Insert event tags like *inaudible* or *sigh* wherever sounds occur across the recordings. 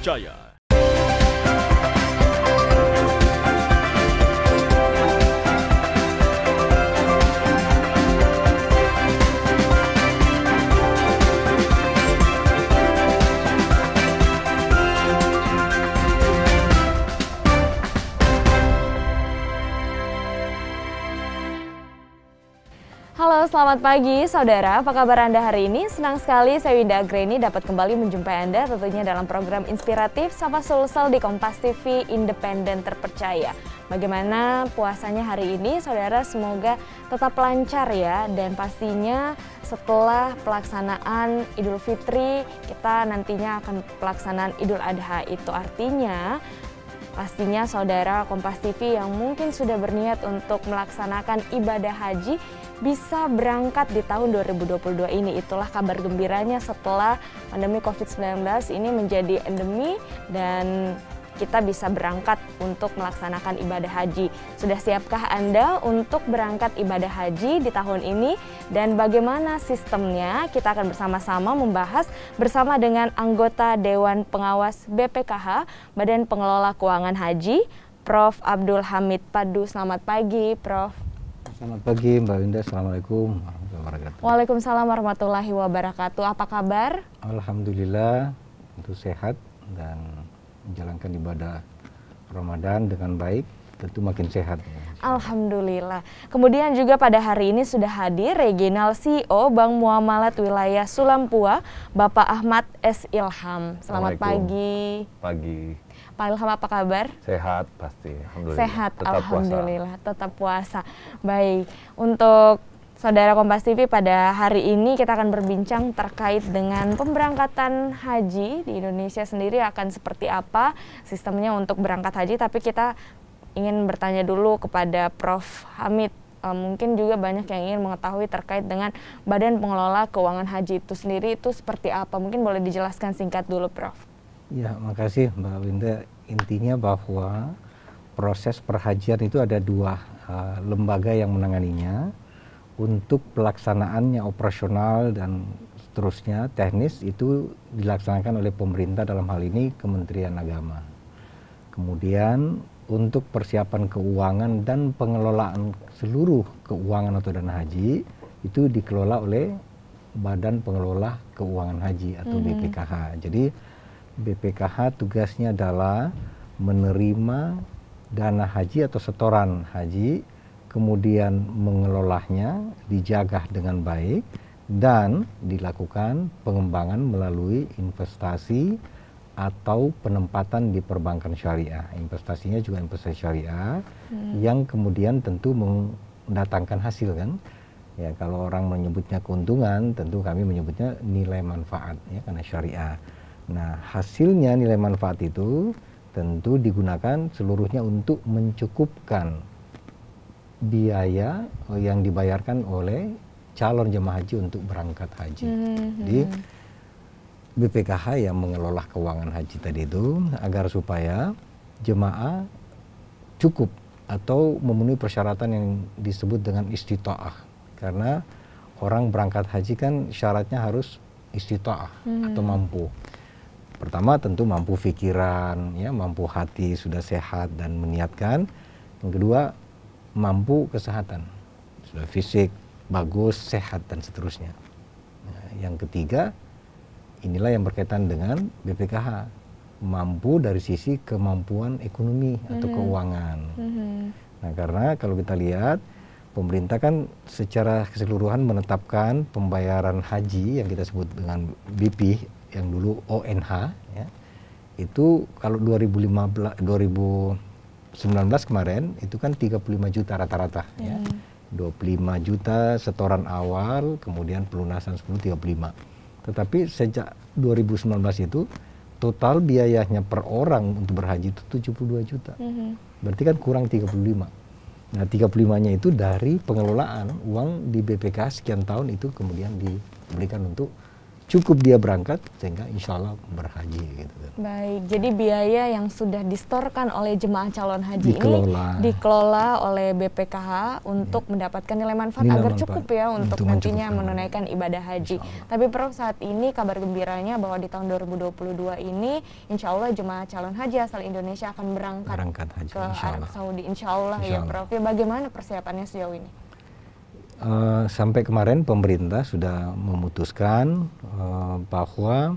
jaya Selamat pagi saudara, apa kabar Anda hari ini? Senang sekali saya Winda Agreni dapat kembali menjumpai Anda tentunya dalam program inspiratif Sapa Sulsel di Kompas TV Independen Terpercaya. Bagaimana puasanya hari ini saudara semoga tetap lancar ya dan pastinya setelah pelaksanaan Idul Fitri kita nantinya akan pelaksanaan Idul Adha itu artinya Pastinya saudara Kompas TV yang mungkin sudah berniat untuk melaksanakan ibadah haji bisa berangkat di tahun 2022 ini. Itulah kabar gembiranya setelah pandemi COVID-19 ini menjadi endemi dan kita bisa berangkat untuk melaksanakan ibadah haji. Sudah siapkah Anda untuk berangkat ibadah haji di tahun ini dan bagaimana sistemnya? Kita akan bersama-sama membahas bersama dengan anggota Dewan Pengawas BPKH, Badan Pengelola Keuangan Haji, Prof. Abdul Hamid Padu. Selamat pagi, Prof. Selamat pagi Mbak Winda, Assalamualaikum warahmatullahi wabarakatuh. Waalaikumsalam warahmatullahi wabarakatuh. Apa kabar? Alhamdulillah, itu sehat dan menjalankan ibadah Ramadan dengan baik tentu makin sehat. Alhamdulillah. Kemudian juga pada hari ini sudah hadir Regional CEO Bank Muamalat Wilayah Sulampua, Bapak Ahmad S. Ilham. Selamat pagi. Pagi. Pak Ilham apa kabar? Sehat pasti, Alhamdulillah. Sehat, tetap Alhamdulillah, puasa. tetap puasa. Baik, untuk Saudara Kompas TV pada hari ini kita akan berbincang terkait dengan pemberangkatan haji di Indonesia sendiri akan seperti apa sistemnya untuk berangkat haji tapi kita ingin bertanya dulu kepada Prof Hamid eh, mungkin juga banyak yang ingin mengetahui terkait dengan Badan Pengelola Keuangan Haji itu sendiri itu seperti apa? Mungkin boleh dijelaskan singkat dulu, Prof. Ya, makasih Mbak Winda. Intinya bahwa proses perhajian itu ada dua eh, lembaga yang menanganinya untuk pelaksanaannya operasional dan seterusnya teknis itu dilaksanakan oleh pemerintah dalam hal ini Kementerian Agama. Kemudian untuk persiapan keuangan dan pengelolaan seluruh keuangan atau dana haji itu dikelola oleh Badan Pengelola Keuangan Haji atau -hmm. BPKH. Jadi BPKH tugasnya adalah menerima dana haji atau setoran haji kemudian mengelolahnya dijaga dengan baik, dan dilakukan pengembangan melalui investasi atau penempatan di perbankan syariah. Investasinya juga investasi syariah hmm. yang kemudian tentu mendatangkan hasil kan. Ya kalau orang menyebutnya keuntungan, tentu kami menyebutnya nilai manfaat ya karena syariah. Nah, hasilnya nilai manfaat itu tentu digunakan seluruhnya untuk mencukupkan biaya eh, yang dibayarkan oleh calon jemaah haji untuk berangkat haji. Hmm. Jadi hmm. BPKH yang mengelola keuangan haji tadi itu agar supaya jemaah cukup atau memenuhi persyaratan yang disebut dengan istitoah karena orang berangkat haji kan syaratnya harus istitoah hmm. atau mampu pertama tentu mampu pikiran ya mampu hati sudah sehat dan meniatkan yang kedua mampu kesehatan, sudah fisik bagus, sehat dan seterusnya. Nah, yang ketiga inilah yang berkaitan dengan BPKH mampu dari sisi kemampuan ekonomi mm -hmm. atau mhm. keuangan. Mm -hmm. Nah karena kalau kita lihat pemerintah kan secara keseluruhan menetapkan pembayaran haji yang kita sebut dengan BP yang dulu ONH ya, itu kalau 2015 2000 19 kemarin itu kan 35 juta rata-rata ya. hmm. ya. 25 juta setoran awal, kemudian pelunasan 10 35. Tetapi sejak 2019 itu total biayanya per orang untuk berhaji itu 72 juta. Hmm. Berarti kan kurang 35. Nah, 35-nya itu dari pengelolaan uang di BPK sekian tahun itu kemudian diberikan untuk cukup dia berangkat sehingga insya Allah berhaji gitu. Baik, jadi biaya yang sudah distorkan oleh jemaah calon haji dikelola. ini dikelola oleh BPKH untuk ya. mendapatkan nilai manfaat nilai agar manfaat. cukup ya untuk Itu nantinya menunaikan ibadah haji. Tapi Prof saat ini kabar gembiranya bahwa di tahun 2022 ini insya Allah jemaah calon haji asal Indonesia akan berangkat, berangkat haji, ke Arab Saudi insya Allah, insya ya, Allah ya Prof. Ya bagaimana persiapannya sejauh ini? Eh, sampai kemarin pemerintah sudah memutuskan uh, bahwa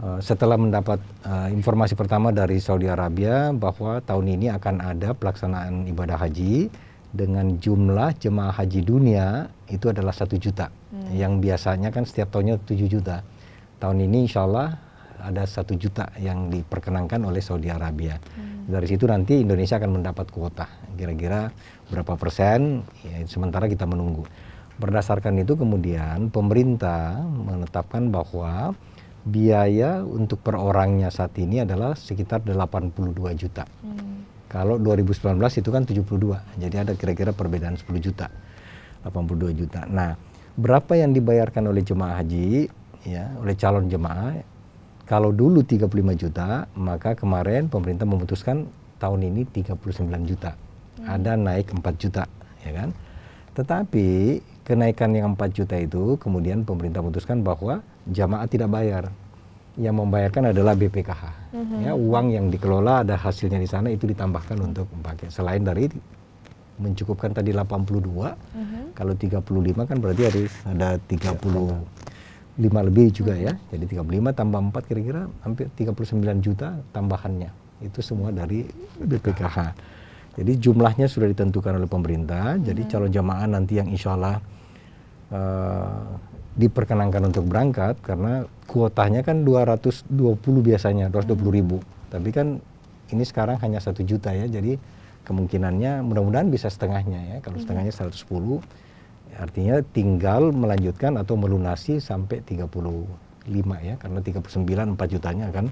uh, setelah mendapat uh, informasi pertama dari Saudi Arabia bahwa tahun ini akan ada pelaksanaan ibadah haji dengan jumlah jemaah haji dunia itu adalah satu juta hmm. yang biasanya kan setiap tahunnya 7 juta tahun ini insya Allah ada satu juta yang diperkenankan oleh Saudi Arabia. Hmm. Dari situ nanti Indonesia akan mendapat kuota, kira-kira berapa persen, ya, sementara kita menunggu. Berdasarkan itu kemudian pemerintah menetapkan bahwa biaya untuk per orangnya saat ini adalah sekitar 82 juta. Hmm. Kalau 2019 itu kan 72, jadi ada kira-kira perbedaan 10 juta, 82 juta. Nah, berapa yang dibayarkan oleh jemaah haji ya oleh calon jemaah kalau dulu 35 juta, maka kemarin pemerintah memutuskan tahun ini 39 juta. Hmm. Ada naik 4 juta, ya kan? Tetapi kenaikan yang 4 juta itu kemudian pemerintah memutuskan bahwa jamaah tidak bayar. Yang membayarkan adalah BPKH. -hmm. Ya, mhm. uang yang dikelola ada hasilnya di sana itu ditambahkan untuk pakai selain dari mencukupkan tadi 82. -hmm. Kalau 35 kan berarti harus ada 30 5 lebih juga mm-hmm. ya. Jadi 35 tambah 4 kira-kira hampir 39 juta tambahannya. Itu semua dari BPKH. Jadi jumlahnya sudah ditentukan oleh pemerintah. Jadi mm-hmm. calon jamaah nanti yang insya Allah uh, diperkenankan untuk berangkat karena kuotanya kan 220 biasanya, 220 ribu. Mm-hmm. Tapi kan ini sekarang hanya satu juta ya. Jadi kemungkinannya mudah-mudahan bisa setengahnya ya. Kalau setengahnya 110 Artinya tinggal melanjutkan atau melunasi sampai 35 ya, karena 39 4 jutanya akan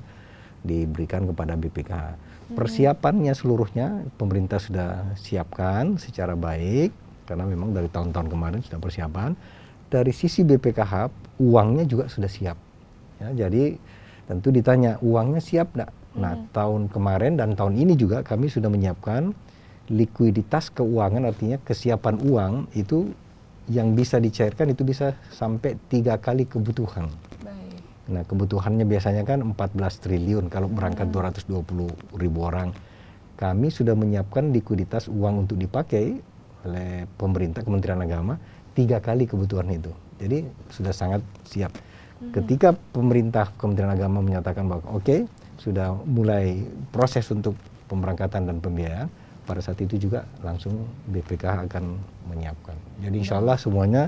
diberikan kepada BPK. Hmm. Persiapannya seluruhnya pemerintah sudah siapkan secara baik karena memang dari tahun-tahun kemarin sudah persiapan. Dari sisi BPKH uangnya juga sudah siap. Ya, jadi tentu ditanya uangnya siap enggak? Nah, hmm. tahun kemarin dan tahun ini juga kami sudah menyiapkan likuiditas keuangan artinya kesiapan uang itu yang bisa dicairkan itu bisa sampai tiga kali kebutuhan. Baik. Nah, kebutuhannya biasanya kan 14 triliun kalau berangkat hmm. 220 ribu orang. Kami sudah menyiapkan likuiditas uang untuk dipakai oleh pemerintah Kementerian Agama tiga kali kebutuhan itu. Jadi sudah sangat siap. Hmm. Ketika pemerintah Kementerian Agama menyatakan bahwa oke okay, sudah mulai proses untuk pemberangkatan dan pembiayaan, pada saat itu juga langsung BPK akan menyiapkan. Jadi ya. insya Allah semuanya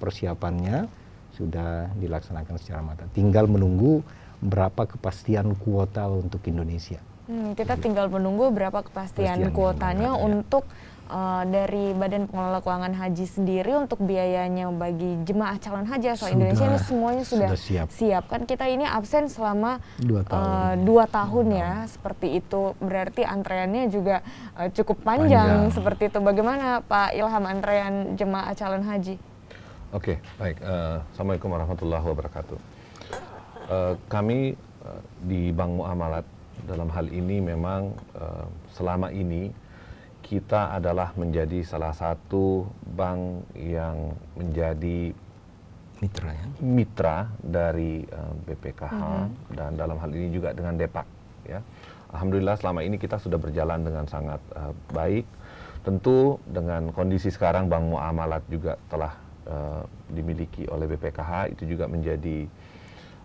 persiapannya sudah dilaksanakan secara matang. Tinggal menunggu berapa kepastian kuota untuk Indonesia. Hmm, kita tinggal menunggu berapa kepastian, kepastian kuotanya ya. untuk uh, dari Badan Pengelola Keuangan Haji sendiri untuk biayanya bagi jemaah calon haji asal Indonesia ini semuanya sudah, sudah siap. siap kan kita ini absen selama dua eh, tahun, uh, dua tahun ya, dua ya seperti itu berarti antreannya juga uh, cukup panjang, panjang seperti itu bagaimana Pak Ilham antrean jemaah calon haji? Oke okay, baik uh, assalamualaikum warahmatullahi wabarakatuh uh, kami uh, di Bank Muamalat dalam hal ini memang uh, selama ini kita adalah menjadi salah satu bank yang menjadi mitra ya? mitra dari BPKH uh -huh. dan dalam hal ini juga dengan Depak ya. Alhamdulillah selama ini kita sudah berjalan dengan sangat uh, baik. Tentu dengan kondisi sekarang Bank Muamalat juga telah uh, dimiliki oleh BPKH itu juga menjadi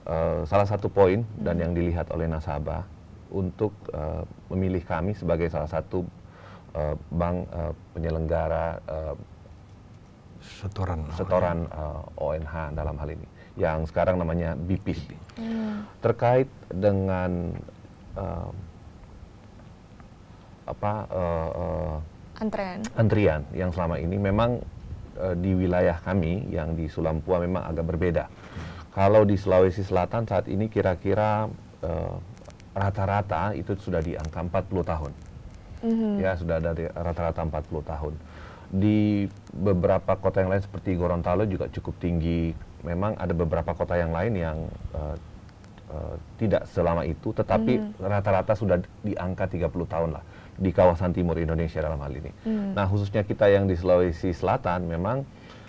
uh, salah satu poin uh -huh. dan mm-hmm. yang dilihat oleh nasabah untuk uh, memilih kami sebagai salah satu Eh, bank uh, penyelenggara uh, setoran setoran uh, ya. ONH dalam hal ini yang sekarang namanya BP hmm. terkait dengan uh, apa uh, uh, antrian antrian yang selama ini memang uh, di wilayah kami yang di Sulampua memang agak berbeda hmm. kalau di Sulawesi Selatan saat ini kira-kira rata-rata itu sudah di angka 40 tahun hmm ya sudah dari rata-rata 40 tahun. Di beberapa kota yang lain seperti Gorontalo juga cukup tinggi. Memang ada beberapa kota yang lain yang uh, tidak selama itu, tetapi mm rata-rata sudah di angka 30 tahun lah di kawasan timur Indonesia dalam hal ini. mm Nah khususnya kita yang di Sulawesi Selatan memang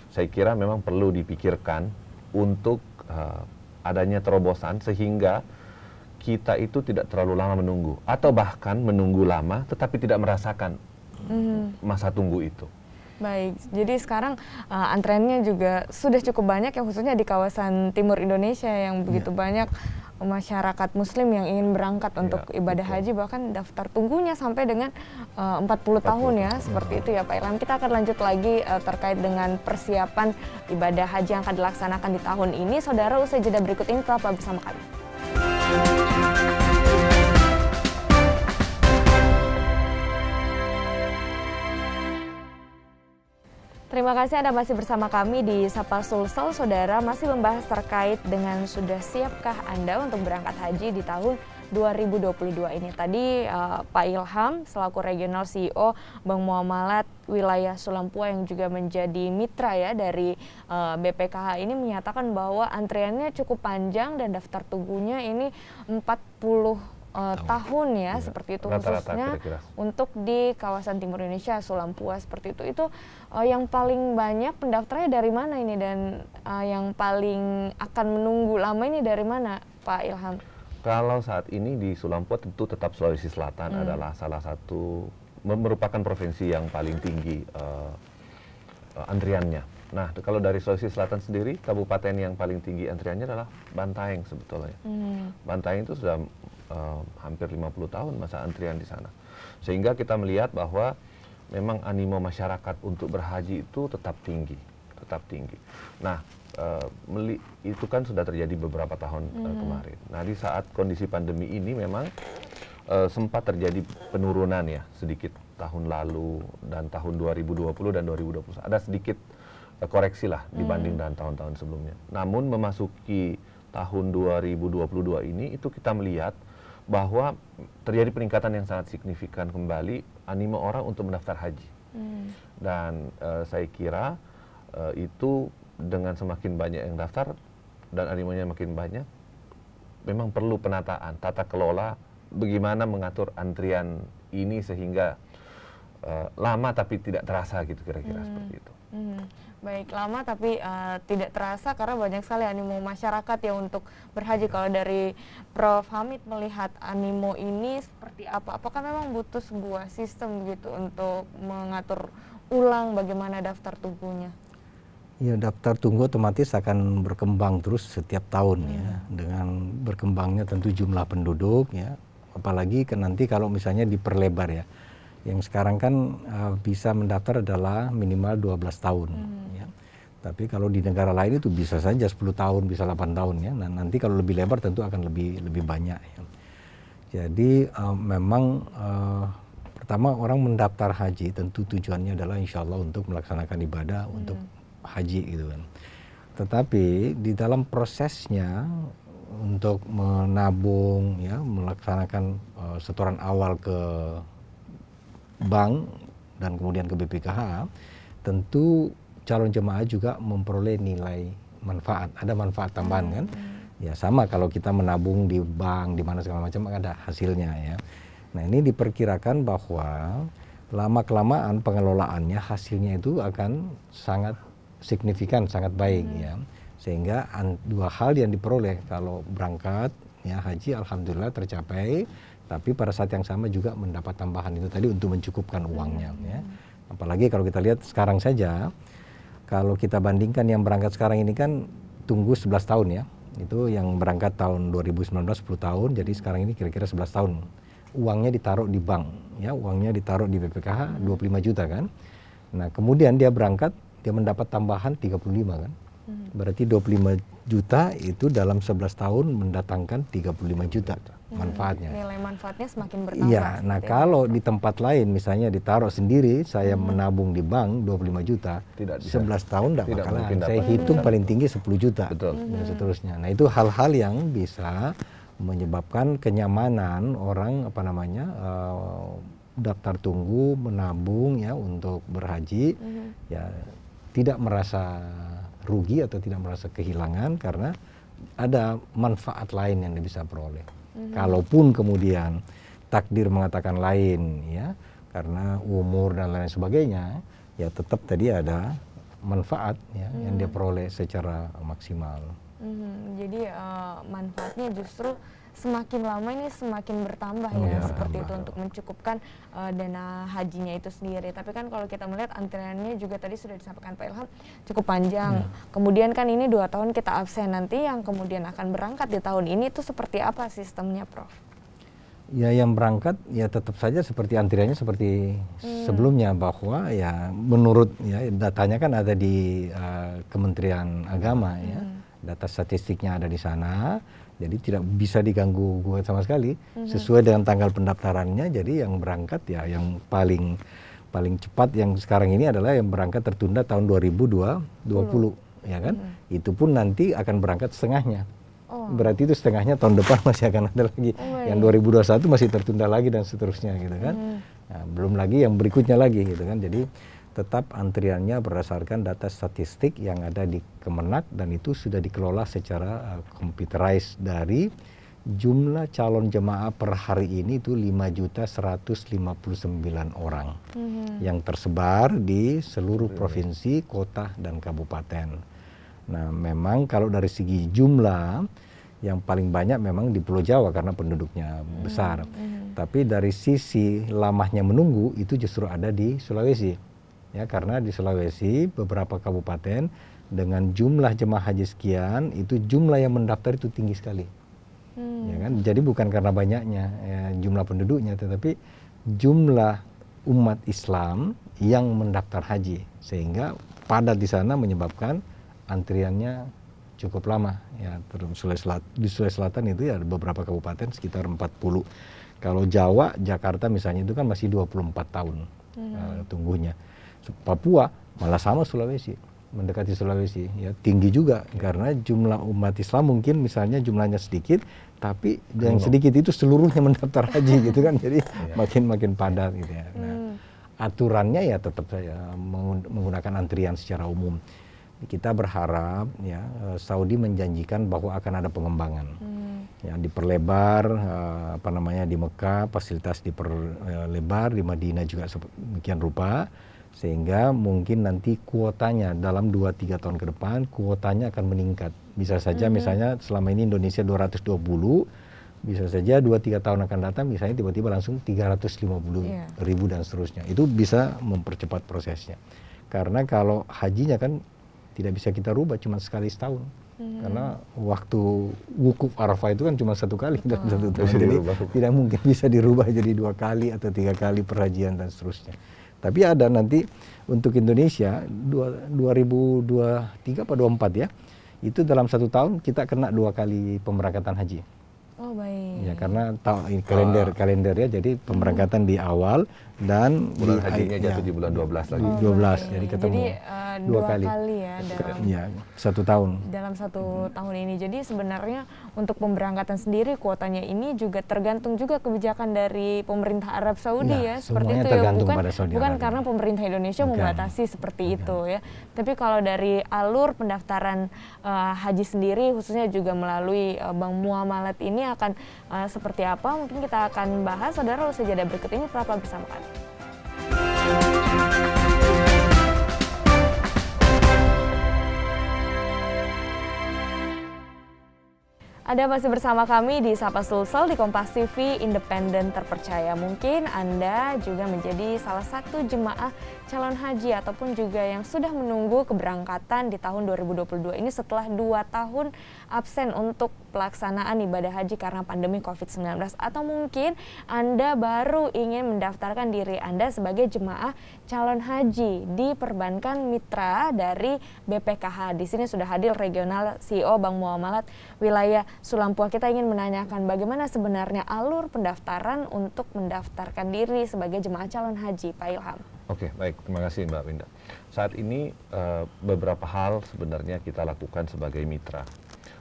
saya kira memang perlu dipikirkan untuk uh, adanya terobosan sehingga kita itu tidak terlalu lama menunggu atau bahkan menunggu lama tetapi tidak merasakan mm. masa tunggu itu. Baik, jadi sekarang uh, antreannya juga sudah cukup banyak ya khususnya di kawasan timur Indonesia yang begitu ya. banyak masyarakat muslim yang ingin berangkat ya, untuk ibadah betul. haji bahkan daftar tunggunya sampai dengan uh, 40, 40 tahun ya, ya. seperti iya. itu ya Pak Ilham. Kita akan lanjut lagi uh, terkait dengan persiapan ibadah haji yang akan dilaksanakan di tahun ini. Saudara usai jeda berikut ini tetaplah bersama kami. Terima kasih Anda masih bersama kami di Sapa Sulsel. Saudara masih membahas terkait dengan sudah siapkah Anda untuk berangkat haji di tahun 2022 ini. Tadi uh, Pak Ilham selaku Regional CEO Bank Muamalat wilayah Sulampua yang juga menjadi mitra ya dari uh, eh, BPKH ini menyatakan bahwa antriannya cukup panjang dan daftar tunggunya ini 40 uh, eh, tahun. tahun ya, ya seperti itu rata -rata, khususnya kira -kira. untuk di kawasan timur Indonesia Sulampua seperti itu itu uh, yang paling banyak pendaftarnya dari mana ini dan uh, yang paling akan menunggu lama ini dari mana Pak Ilham? Kalau saat ini di Sulampua tentu tetap Sulawesi Selatan hmm. adalah salah satu merupakan provinsi yang paling tinggi uh, antriannya. Nah, kalau dari Sulawesi Selatan sendiri, kabupaten yang paling tinggi antriannya adalah Bantaeng sebetulnya. Hmm. Bantaeng itu sudah uh, hampir 50 tahun masa antrian di sana. Sehingga kita melihat bahwa memang animo masyarakat untuk berhaji itu tetap tinggi tetap tinggi. Nah, uh, itu kan sudah terjadi beberapa tahun mm. uh, kemarin. Nah, di saat kondisi pandemi ini memang uh, sempat terjadi penurunan ya sedikit tahun lalu dan tahun 2020 dan 2020 ada sedikit uh, koreksi lah dibanding mm. dengan tahun-tahun sebelumnya. Namun memasuki tahun 2022 ini itu kita melihat bahwa terjadi peningkatan yang sangat signifikan kembali animo orang untuk mendaftar haji. Hmm. Dan uh, saya kira uh, itu dengan semakin banyak yang daftar dan animonya makin banyak, memang perlu penataan, tata kelola, bagaimana mengatur antrian ini sehingga uh, lama tapi tidak terasa gitu kira-kira hmm. seperti itu. Hmm. Baik, lama tapi uh, tidak terasa karena banyak sekali animo masyarakat ya untuk berhaji. Iya. Kalau dari Prof. Hamid melihat animo ini seperti apa? Apakah memang butuh sebuah sistem gitu untuk mengatur ulang bagaimana daftar tubuhnya? Ya daftar tunggu otomatis akan berkembang terus setiap tahun ya. hmm. ya dengan berkembangnya tentu jumlah penduduk ya apalagi ke nanti kalau misalnya diperlebar ya yang sekarang kan uh, bisa mendaftar adalah minimal 12 tahun hmm. ya. Tapi kalau di negara lain itu bisa saja 10 tahun bisa 8 tahun ya. Nah, nanti kalau lebih lebar tentu akan lebih lebih banyak ya. Jadi uh, memang uh, pertama orang mendaftar haji tentu tujuannya adalah insya Allah untuk melaksanakan ibadah hmm. untuk haji gitu kan. Tetapi di dalam prosesnya untuk menabung ya melaksanakan uh, setoran awal ke bank dan kemudian ke BPKH tentu calon jemaah juga memperoleh nilai manfaat ada manfaat tambahan kan hmm. ya sama kalau kita menabung di bank di mana segala macam ada hasilnya ya nah ini diperkirakan bahwa lama kelamaan pengelolaannya hasilnya itu akan sangat signifikan sangat baik hmm. ya sehingga dua hal yang diperoleh kalau berangkat ya haji alhamdulillah tercapai tapi pada saat yang sama juga mendapat tambahan itu tadi untuk mencukupkan hmm. uangnya ya apalagi kalau kita lihat sekarang saja kalau kita bandingkan yang berangkat sekarang ini kan tunggu 11 tahun ya itu yang berangkat tahun 2019 10 tahun jadi sekarang ini kira-kira 11 tahun uangnya ditaruh di bank ya uangnya ditaruh di BPKH 25 juta kan nah kemudian dia berangkat dia mendapat tambahan 35 kan. Hmm. Berarti 25 juta itu dalam 11 tahun mendatangkan 35 juta hmm. manfaatnya. Hmm, nilai manfaatnya semakin bertambah. Iya, nah kalau itu. di tempat lain misalnya ditaruh sendiri, saya hmm. menabung di bank 25 juta, tidak bisa. 11 tahun tidak, tidak saya Saya hitung hmm. paling tinggi 10 juta Betul. Hmm. dan seterusnya. Nah, itu hal-hal yang bisa menyebabkan kenyamanan orang apa namanya uh, daftar tunggu menabung ya untuk berhaji mm -hmm. ya tidak merasa rugi atau tidak merasa kehilangan karena ada manfaat lain yang bisa peroleh. Mm-hmm. Kalaupun kemudian takdir mengatakan lain ya karena umur dan lain sebagainya ya tetap tadi ada manfaat ya mm-hmm. yang dia mhm. peroleh secara maksimal. Mm-hmm. Jadi uh, manfaatnya justru semakin lama ini semakin bertambah oh, ya, ya seperti itu untuk mencukupkan uh, dana hajinya itu sendiri. Tapi kan kalau kita melihat antreannya juga tadi sudah disampaikan Pak Ilham cukup panjang. Hmm. Kemudian kan ini dua tahun kita absen nanti yang kemudian akan berangkat di tahun ini itu seperti apa sistemnya, Prof? Ya yang berangkat ya tetap saja seperti antriannya seperti hmm. sebelumnya bahwa ya menurut ya datanya kan ada di uh, Kementerian Agama ya. hmm. ya data statistiknya ada di sana jadi tidak bisa diganggu gugat sama sekali mhm. sesuai dengan tanggal pendaftarannya jadi yang berangkat ya yang paling paling cepat yang sekarang ini adalah yang berangkat tertunda tahun 2020 20. ya kan hmm. itu pun nanti akan berangkat setengahnya oh. berarti itu setengahnya tahun depan *laughs* masih akan ada lagi oh, iya, yang 2021 iya. masih tertunda lagi dan seterusnya gitu kan hmm. nah, belum lagi yang berikutnya lagi gitu kan jadi tetap antriannya berdasarkan data statistik yang ada di Kemenak dan itu sudah dikelola secara uh, dari jumlah calon jemaah per hari ini itu 5.159 orang mm -hmm. yang tersebar di seluruh provinsi, kota dan kabupaten. Nah, memang kalau dari segi jumlah yang paling banyak memang di Pulau Jawa karena penduduknya mm-hmm. besar. Mm -hmm. Tapi dari sisi lamahnya menunggu itu justru ada di Sulawesi ya karena di Sulawesi beberapa kabupaten dengan jumlah jemaah haji sekian itu jumlah yang mendaftar itu tinggi sekali hmm. ya kan jadi bukan karena banyaknya ya, jumlah penduduknya tetapi jumlah umat Islam yang mendaftar haji sehingga padat di sana menyebabkan antriannya cukup lama ya di Sulawesi Selatan itu ya ada beberapa kabupaten sekitar 40 kalau Jawa Jakarta misalnya itu kan masih 24 tahun hmm. uh, eh, tunggunya Papua malah sama Sulawesi mendekati Sulawesi ya tinggi juga ya. karena jumlah umat Islam mungkin misalnya jumlahnya sedikit tapi yang sedikit itu seluruhnya mendaftar haji *laughs* gitu kan jadi ya. makin makin padat gitu ya nah, hmm. aturannya ya tetap saya eh, menggunakan antrian secara umum kita berharap ya eh, Saudi menjanjikan bahwa akan ada pengembangan hmm. ya diperlebar eh, apa namanya di Mekah fasilitas diperlebar di Madinah juga demikian rupa sehingga mungkin nanti kuotanya dalam 2-3 tahun ke depan kuotanya akan meningkat bisa saja mm -hmm. misalnya selama ini Indonesia 220 bisa saja 2-3 tahun akan datang misalnya tiba-tiba langsung 350 yeah. ribu dan seterusnya itu bisa mempercepat prosesnya karena kalau hajinya kan tidak bisa kita rubah cuma sekali setahun Hmm. Karena waktu wukuf Arafah itu kan cuma satu kali oh. dalam satu tahun. Jadi tidak mungkin bisa dirubah jadi dua kali atau tiga kali perhajian dan seterusnya. Tapi ada nanti untuk Indonesia 2023 atau 24 ya. Itu dalam satu tahun kita kena dua kali pemberangkatan haji. Oh baik. Ya karena tahun kalender ah. kalender ya jadi pemberangkatan di awal dan bulan hajinya jatuh ya. di bulan 12 lagi. Oh, 12 Ya. jadi ketemu. Jadi uh, dua, dua kali. kali ya dalam ya, satu tahun. Dalam satu hmm. tahun ini. Jadi sebenarnya untuk pemberangkatan sendiri kuotanya ini juga tergantung juga kebijakan dari pemerintah Arab Saudi nah, ya seperti itu ya bukan bukan Arab. karena pemerintah Indonesia bukan. membatasi seperti bukan. itu ya. Tapi kalau dari alur pendaftaran uh, haji sendiri khususnya juga melalui uh, Bank Muamalat ini akan uh, seperti apa mungkin kita akan bahas saudara usai jeda berikut ini tetaplah bersama kami. Anda masih bersama kami di Sapa Sulsel di Kompas TV Independen Terpercaya. Mungkin Anda juga menjadi salah satu jemaah calon haji ataupun juga yang sudah menunggu keberangkatan di tahun 2022 ini setelah dua tahun absen untuk pelaksanaan ibadah haji karena pandemi COVID-19 atau mungkin Anda baru ingin mendaftarkan diri Anda sebagai jemaah calon haji di perbankan mitra dari BPKH. Di sini sudah hadir regional CEO bank Muamalat wilayah Sulampua. Kita ingin menanyakan bagaimana sebenarnya alur pendaftaran untuk mendaftarkan diri sebagai jemaah calon haji, Pak Ilham. Oke, okay, baik. Terima kasih Mbak Winda. Saat ini uh, beberapa hal sebenarnya kita lakukan sebagai mitra.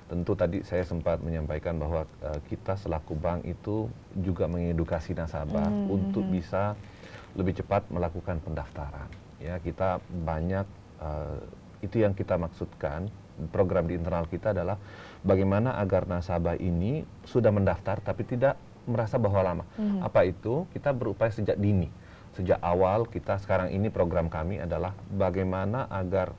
Tentu tadi saya sempat menyampaikan bahwa uh, kita selaku bank itu juga mengedukasi nasabah mm -hmm. untuk hmm. bisa lebih cepat melakukan pendaftaran. Ya, kita banyak uh, itu yang kita maksudkan. Program di internal kita adalah bagaimana agar nasabah ini sudah mendaftar tapi tidak merasa bahwa lama. Mm -hmm. Apa itu? Kita berupaya sejak dini sejak awal kita sekarang ini program kami adalah bagaimana agar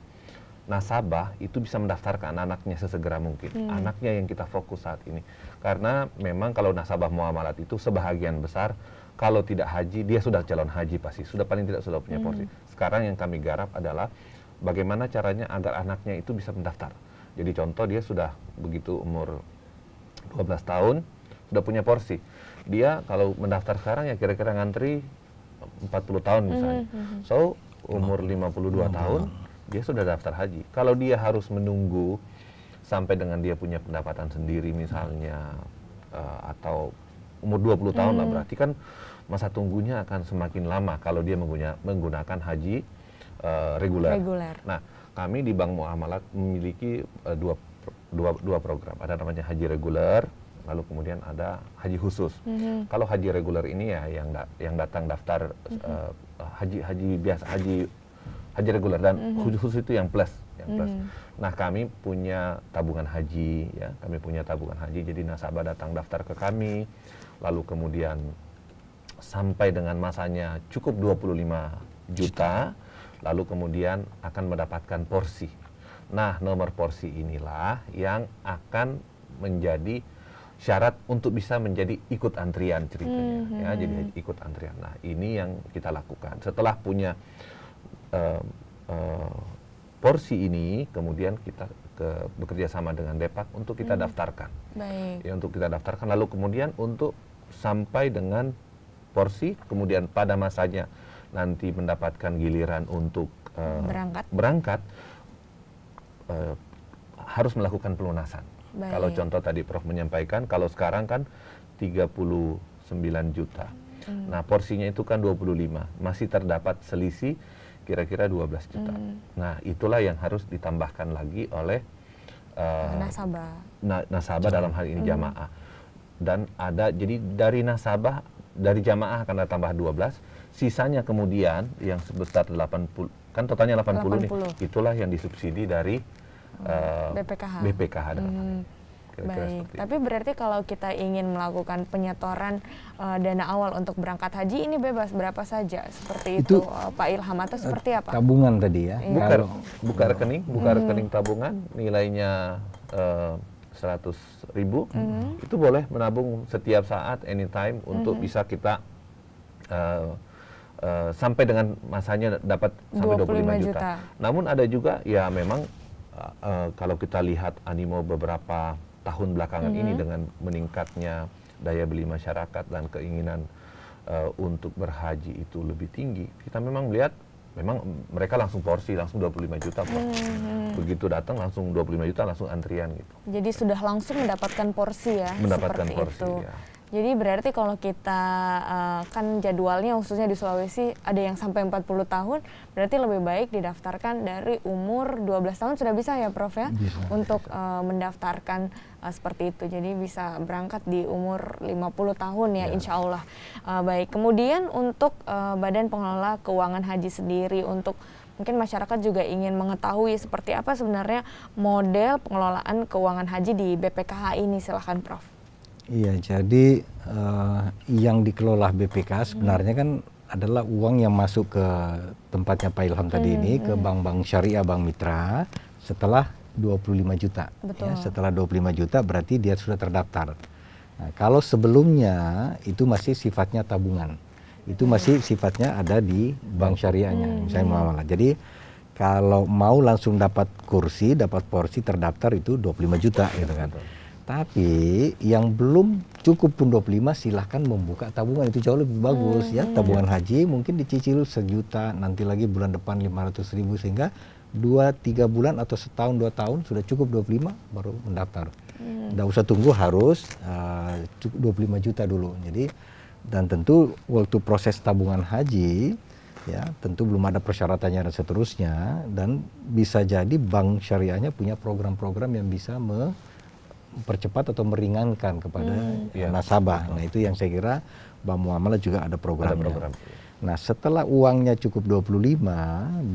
nasabah itu bisa mendaftarkan anaknya sesegera mungkin. Hmm. Anaknya yang kita fokus saat ini. Karena memang kalau nasabah muamalat itu sebahagian besar kalau tidak haji dia sudah calon haji pasti, sudah paling tidak sudah punya hmm. porsi. Sekarang yang kami garap adalah bagaimana caranya agar anaknya itu bisa mendaftar. Jadi contoh dia sudah begitu umur 12 tahun sudah punya porsi. Dia kalau mendaftar sekarang ya kira-kira ngantri 40 tahun mhm, misalnya. Mm -hmm. So, umur 52 tahun dia sudah daftar haji. Kalau dia harus menunggu sampai dengan dia punya pendapatan sendiri misalnya uh, atau umur 20 tahun hmm. lah mhm. berarti kan masa tunggunya akan semakin lama kalau dia menggunakan menggunakan haji uh, reguler. reguler. Nah, kami di Bank Muamalat memiliki uh, dua, dua dua program. Ada namanya haji reguler lalu kemudian ada haji khusus. Mm-hmm. Kalau haji reguler ini ya yang da- yang datang daftar mm-hmm. uh, haji haji biasa haji haji reguler dan mm-hmm. khusus itu yang plus yang plus. Mm-hmm. Nah kami punya tabungan haji ya kami punya tabungan haji jadi nasabah datang daftar ke kami lalu kemudian sampai dengan masanya cukup 25 juta lalu kemudian akan mendapatkan porsi. Nah nomor porsi inilah yang akan menjadi syarat untuk bisa menjadi ikut antrian ceritanya mm -hmm. ya jadi ikut antrian nah ini yang kita lakukan setelah punya uh, uh, porsi ini kemudian kita ke, bekerja sama dengan Depak untuk kita mm -hmm. daftarkan Baik. ya untuk kita daftarkan lalu kemudian untuk sampai dengan porsi kemudian pada masanya nanti mendapatkan giliran untuk uh, berangkat berangkat uh, harus melakukan pelunasan Baik. Kalau contoh tadi Prof menyampaikan, kalau sekarang kan 39 juta. Hmm. Nah, porsinya itu kan 25. Masih terdapat selisih kira-kira 12 juta. Hmm. Nah, itulah yang harus ditambahkan lagi oleh uh, nasabah. Na nasabah Jum. dalam hal ini hmm. jamaah. Dan ada jadi dari nasabah dari jamaah akan ada tambah 12, sisanya kemudian yang sebesar 80 kan totalnya 80, 80. nih. Itulah yang disubsidi dari BPKH. Eh, BPKH hmm. Kira -kira Baik, tapi berarti kalau kita ingin melakukan penyetoran uh, dana awal untuk berangkat haji ini bebas berapa saja seperti itu, itu uh, Pak Ilham atau seperti apa? Tabungan tadi ya. Iya. Buka kalau, buka rekening, buka hmm. rekening tabungan nilainya uh, ribu hmm. itu boleh menabung setiap saat anytime untuk hmm. bisa kita uh, uh, sampai dengan masanya dapat sampai 25, 25 juta. juta. Namun ada juga ya memang uh, kalau kita lihat animo beberapa tahun belakangan mm -hmm. ini mm-hmm. dengan meningkatnya daya beli masyarakat dan keinginan uh, untuk berhaji itu lebih tinggi, kita memang melihat memang mereka langsung porsi langsung 25 juta Pak. Hmm. Begitu datang langsung 25 juta langsung antrian gitu. Jadi sudah langsung mendapatkan porsi ya. Mendapatkan porsi itu. ya. Jadi berarti kalau kita uh, kan jadwalnya khususnya di Sulawesi ada yang sampai 40 tahun, berarti lebih baik didaftarkan dari umur 12 tahun sudah bisa ya Prof ya bisa. untuk uh, mendaftarkan uh, seperti itu. Jadi bisa berangkat di umur 50 tahun ya, ya. insya Allah. Uh, baik, kemudian untuk uh, Badan Pengelola Keuangan Haji sendiri untuk mungkin masyarakat juga ingin mengetahui seperti apa sebenarnya model pengelolaan keuangan haji di BPKH ini silahkan Prof. Iya, jadi uh, yang dikelola BPK sebenarnya hmm. kan adalah uang yang masuk ke tempatnya Pak Ilham hmm, tadi ini ke hmm. bank-bank syariah, bank mitra setelah 25 juta. Ya, Betul. Ya, setelah 25 juta berarti dia sudah terdaftar. Nah, kalau sebelumnya itu masih sifatnya tabungan. Itu masih sifatnya ada di bank syariahnya, hmm. misalnya malah. Jadi kalau mau langsung dapat kursi, dapat porsi terdaftar itu 25 juta gitu kan. Tapi yang belum cukup pun 25 silahkan membuka tabungan itu jauh lebih bagus ya. hmm, ya. Tabungan iya. haji mungkin dicicil sejuta, nanti lagi bulan depan 500 ribu sehingga dua tiga bulan atau setahun dua tahun sudah cukup 25 baru mendaftar. Hmm. usah tunggu harus eh, uh, 25 juta dulu. Jadi dan tentu waktu proses tabungan haji ya tentu belum ada persyaratannya dan seterusnya dan bisa jadi bank syariahnya punya program-program yang bisa me mempercepat atau meringankan kepada hmm. Ya, iya. nasabah. Nah itu yang saya kira bank muamalah juga ada programnya. Ada program. Iya. Nah setelah uangnya cukup 25,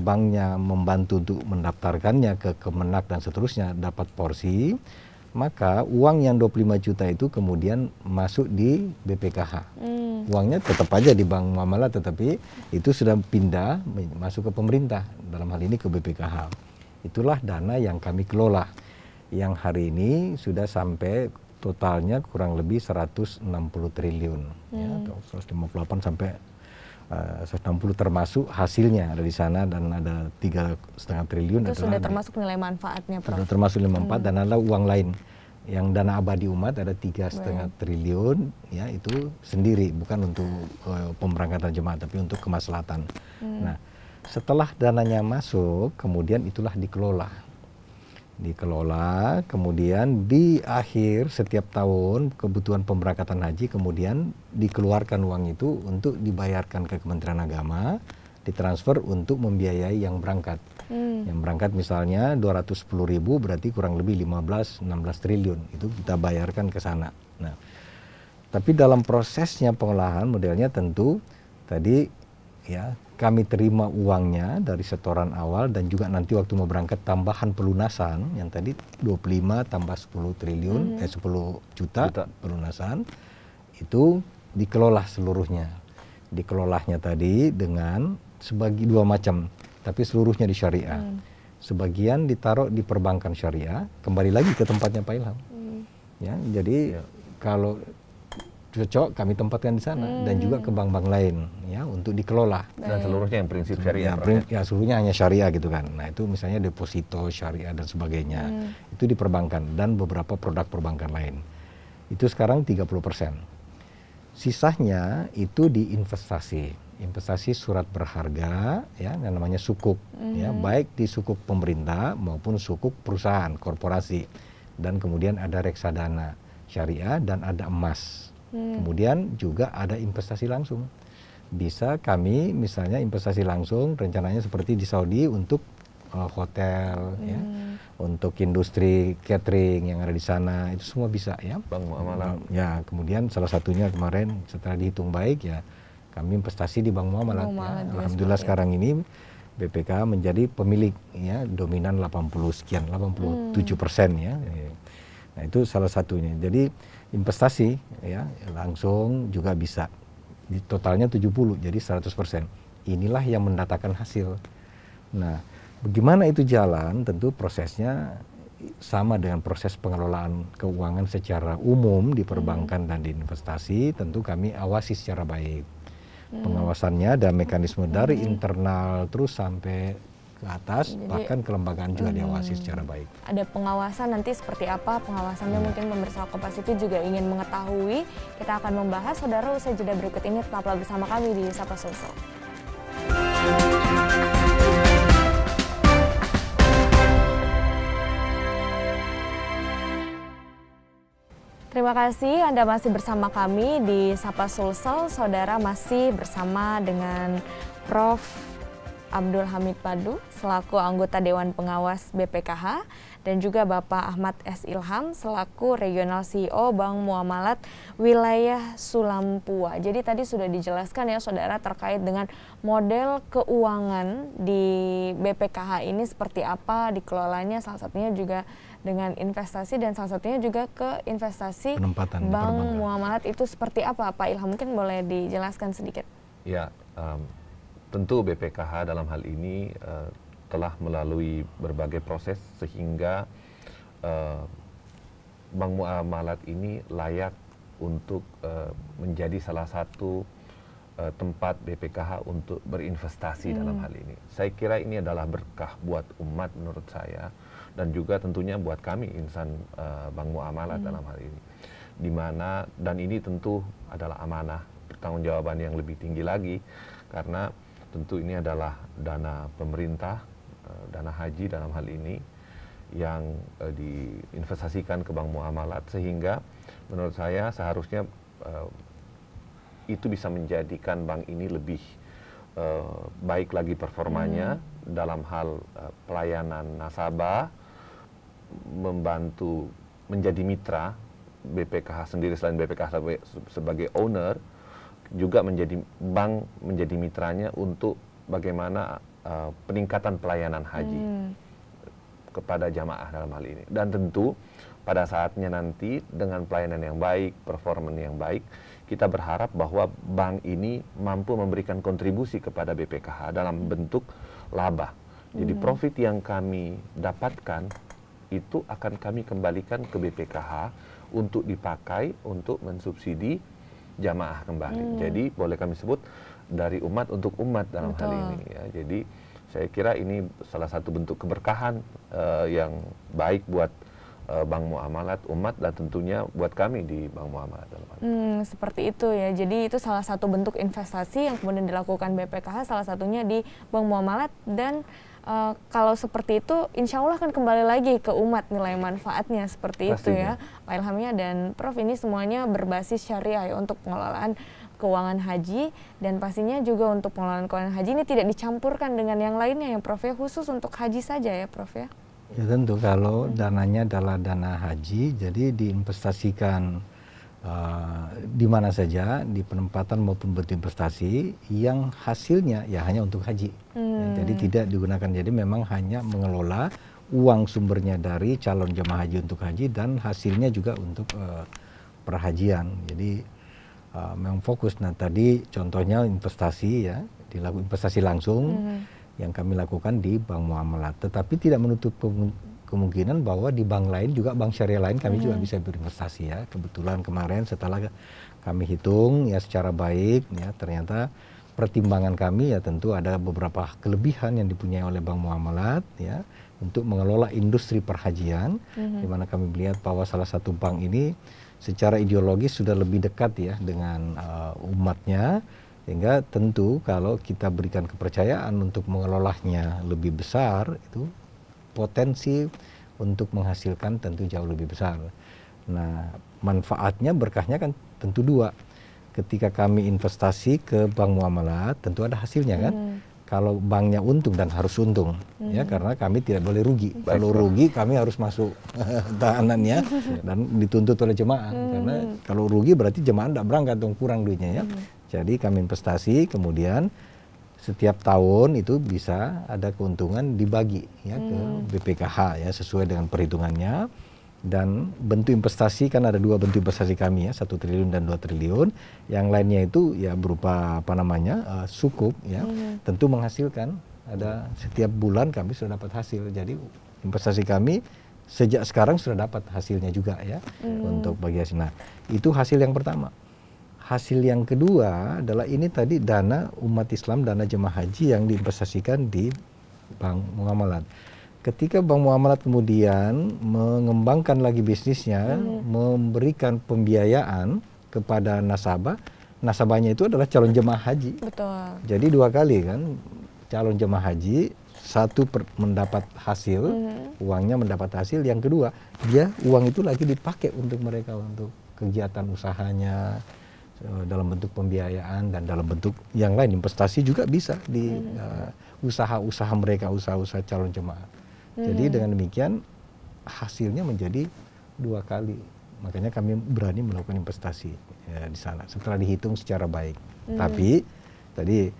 banknya membantu untuk mendaftarkannya ke Kemenak dan seterusnya dapat porsi, maka uang yang 25 juta itu kemudian masuk di BPKH. Hmm. Uangnya tetap aja di bank muamalah tetapi itu sudah pindah masuk ke pemerintah dalam hal ini ke BPKH. Itulah dana yang kami kelola yang hari ini sudah sampai totalnya kurang lebih 160 triliun ya, hmm. ya, atau 158 sampai eh, uh, 160 termasuk hasilnya ada di sana dan ada tiga setengah triliun itu sudah ya. termasuk nilai manfaatnya Prof. sudah termasuk nilai hmm. manfaat hmm. dan ada uang lain yang dana abadi umat ada tiga setengah triliun ya itu sendiri bukan untuk uh, pemberangkatan jemaah tapi untuk kemaslahatan. Hmm. Nah setelah dananya masuk kemudian itulah dikelola dikelola kemudian di akhir setiap tahun kebutuhan pemberangkatan haji kemudian dikeluarkan uang itu untuk dibayarkan ke Kementerian Agama ditransfer untuk membiayai yang berangkat hmm. yang berangkat misalnya 210 ribu berarti kurang lebih 15-16 triliun itu kita bayarkan ke sana nah tapi dalam prosesnya pengolahan modelnya tentu tadi ya kami terima uangnya dari setoran awal dan juga nanti waktu mau berangkat tambahan pelunasan yang tadi 25 tambah 10 triliun -hmm. eh 10 juta, juta pelunasan itu dikelola seluruhnya. Dikelolanya tadi dengan sebagi dua macam, tapi seluruhnya di syariah. Mm. Sebagian ditaruh di perbankan syariah, kembali lagi ke tempatnya Pak Ilham. Mm. Ya, jadi ya. kalau cocok kami tempatkan di sana hmm. dan juga ke hmm. bank-bank lain ya untuk dikelola nah, dan seluruhnya yang prinsip syariah ya? ya, seluruhnya hanya syariah gitu kan nah itu misalnya deposito syariah dan sebagainya hmm. itu di perbankan dan beberapa produk perbankan lain itu sekarang 30 persen sisanya itu di investasi investasi surat berharga ya yang namanya sukuk ya, hmm. ya baik di sukuk pemerintah maupun sukuk perusahaan korporasi dan kemudian ada reksadana syariah dan ada emas Hmm. kemudian juga ada investasi langsung bisa kami misalnya investasi langsung rencananya seperti di Saudi untuk uh, hotel ya. hmm. ya untuk industri catering yang ada di sana itu semua bisa ya bang Muamalah ya kemudian salah satunya kemarin setelah dihitung baik ya kami investasi di bang Muamalah ya. alhamdulillah ya. sekarang ini BPK menjadi pemilik ya dominan 80 sekian 87 persen ya nah itu salah satunya jadi investasi ya langsung juga bisa. Di totalnya 70 jadi 100%. Inilah yang mendatangkan hasil. Nah, bagaimana itu jalan? Tentu prosesnya sama dengan proses pengelolaan keuangan secara umum di perbankan hmm. dan di investasi, tentu kami awasi secara baik. Hmm. Pengawasannya dan mekanisme hmm. dari internal terus sampai ke atas Jadi, bahkan kelembagaan juga hmm, diawasi secara baik. Ada pengawasan nanti seperti apa pengawasannya hmm. mungkin pemirsa Kompas itu juga ingin mengetahui kita akan membahas saudara usai jeda berikut ini tetaplah bersama kami di Sapa Sosok. Terima kasih Anda masih bersama kami di Sapa Sulsel. Saudara masih bersama dengan Prof. Abdul Hamid Padu selaku anggota Dewan Pengawas BPKH dan juga Bapak Ahmad S. Ilham selaku Regional CEO Bank Muamalat Wilayah Sulampua. Jadi tadi sudah dijelaskan ya saudara terkait dengan model keuangan di BPKH ini seperti apa dikelolanya salah satunya juga dengan investasi dan salah satunya juga ke investasi Penempatan Bank Muamalat itu seperti apa Pak Ilham mungkin boleh dijelaskan sedikit. Ya, um, Tentu BPKH dalam hal ini uh, telah melalui berbagai proses sehingga uh, bank muamalat ini layak untuk uh, menjadi salah satu uh, tempat BPKH untuk berinvestasi hmm. dalam hal ini. Saya kira ini adalah berkah buat umat menurut saya dan juga tentunya buat kami insan uh, bank muamalat hmm. dalam hal ini. Di mana dan ini tentu adalah amanah pertanggungjawaban yang lebih tinggi lagi karena tentu ini adalah dana pemerintah, eh, dana haji dalam hal ini yang eh, diinvestasikan ke bank muamalat sehingga menurut saya seharusnya eh, itu bisa menjadikan bank ini lebih baik lagi performanya hmm. dalam hal pelayanan nasabah, membantu menjadi mitra BPKH sendiri selain BPKH sebagai owner juga menjadi bank menjadi mitranya untuk bagaimana uh, peningkatan pelayanan haji hmm. kepada jamaah dalam hal ini. Dan tentu pada saatnya nanti dengan pelayanan yang baik, performan yang baik, kita berharap bahwa bank ini mampu memberikan kontribusi kepada BPKH dalam hmm. bentuk laba. Jadi hmm. profit yang kami dapatkan itu akan kami kembalikan ke BPKH untuk dipakai untuk mensubsidi jamaah kembali. Hmm. Jadi boleh kami sebut dari umat untuk umat dalam Betul. hal ini. Ya. Jadi saya kira ini salah satu bentuk keberkahan uh, yang baik buat uh, eh, Bank Muamalat Umat dan tentunya buat kami di Bank Muamalat Hmm, seperti itu ya. Jadi itu salah satu bentuk investasi yang kemudian dilakukan BPKH salah satunya di Bank Muamalat dan Uh, kalau seperti itu, insya Allah akan kembali lagi ke umat nilai manfaatnya seperti Pastinya. itu ya, Pak Ilhamnya dan Prof ini semuanya berbasis syariah ya, untuk pengelolaan keuangan haji dan pastinya juga untuk pengelolaan keuangan haji ini tidak dicampurkan dengan yang lainnya yang Prof ya khusus untuk haji saja ya Prof ya. Ya tentu kalau dananya adalah dana haji, jadi diinvestasikan uh, di mana saja, di penempatan maupun bentuk investasi yang hasilnya ya hanya untuk haji. Ya, hmm. jadi tidak digunakan, jadi memang hanya mengelola uang sumbernya dari calon jemaah haji untuk haji dan hasilnya juga untuk uh, perhajian. Jadi uh, memang fokus. Nah tadi contohnya investasi ya, dilakukan investasi langsung. Hmm yang kami lakukan di bank muamalat. Tetapi tidak menutup kemungkinan bahwa di bank lain juga bank syariah lain kami hmm. juga iya. bisa berinvestasi ya. Kebetulan kemarin setelah kami hitung ya secara baik ya ternyata pertimbangan kami ya tentu ada beberapa kelebihan yang dipunyai oleh bank muamalat ya untuk mengelola industri perhajian hmm. di mana kami melihat bahwa salah satu bank ini secara ideologis sudah lebih dekat ya dengan uh, umatnya sehingga tentu kalau kita berikan kepercayaan untuk mengelolanya lebih besar itu potensi untuk menghasilkan tentu jauh lebih besar nah manfaatnya berkahnya kan tentu dua ketika kami investasi ke bank muamalah tentu ada hasilnya kan hmm kalau banknya untung dan harus untung ya, hmm. ya karena kami tidak boleh rugi kalau rugi kami harus masuk *laughs* tahanannya *laughs* dan dituntut oleh jemaah hmm. karena kalau rugi berarti jemaah tidak berangkat dong kurang duitnya ya hmm. Jadi kami investasi kemudian setiap tahun itu bisa ada keuntungan dibagi ya hmm. ke BPKH ya sesuai dengan perhitungannya dan bentuk investasi kan ada dua bentuk investasi kami ya satu triliun dan dua triliun yang lainnya itu ya berupa apa namanya uh, sukuk ya hmm. tentu menghasilkan ada setiap bulan kami sudah dapat hasil jadi investasi kami sejak sekarang sudah dapat hasilnya juga ya hmm. untuk bagi hasil nah itu hasil yang pertama hasil yang kedua adalah ini tadi dana umat Islam, dana jemaah haji yang diinvestasikan di bank muamalat. Ketika bank muamalat kemudian mengembangkan lagi bisnisnya, hmm. memberikan pembiayaan kepada nasabah, nasabahnya itu adalah calon jemaah haji. Betul. Jadi dua kali kan calon jemaah haji satu per, mendapat hasil hmm uangnya mendapat hasil yang kedua dia uang itu lagi dipakai untuk mereka untuk kegiatan usahanya Eh, dalam bentuk pembiayaan dan dalam bentuk yang lain investasi juga bisa di hmm. eh, usaha-usaha mereka usaha-usaha calon jemaah. Hmm. Jadi dengan demikian hasilnya menjadi dua kali. Makanya kami berani melakukan investasi ya, di sana setelah dihitung secara baik. Hmm. Tapi tadi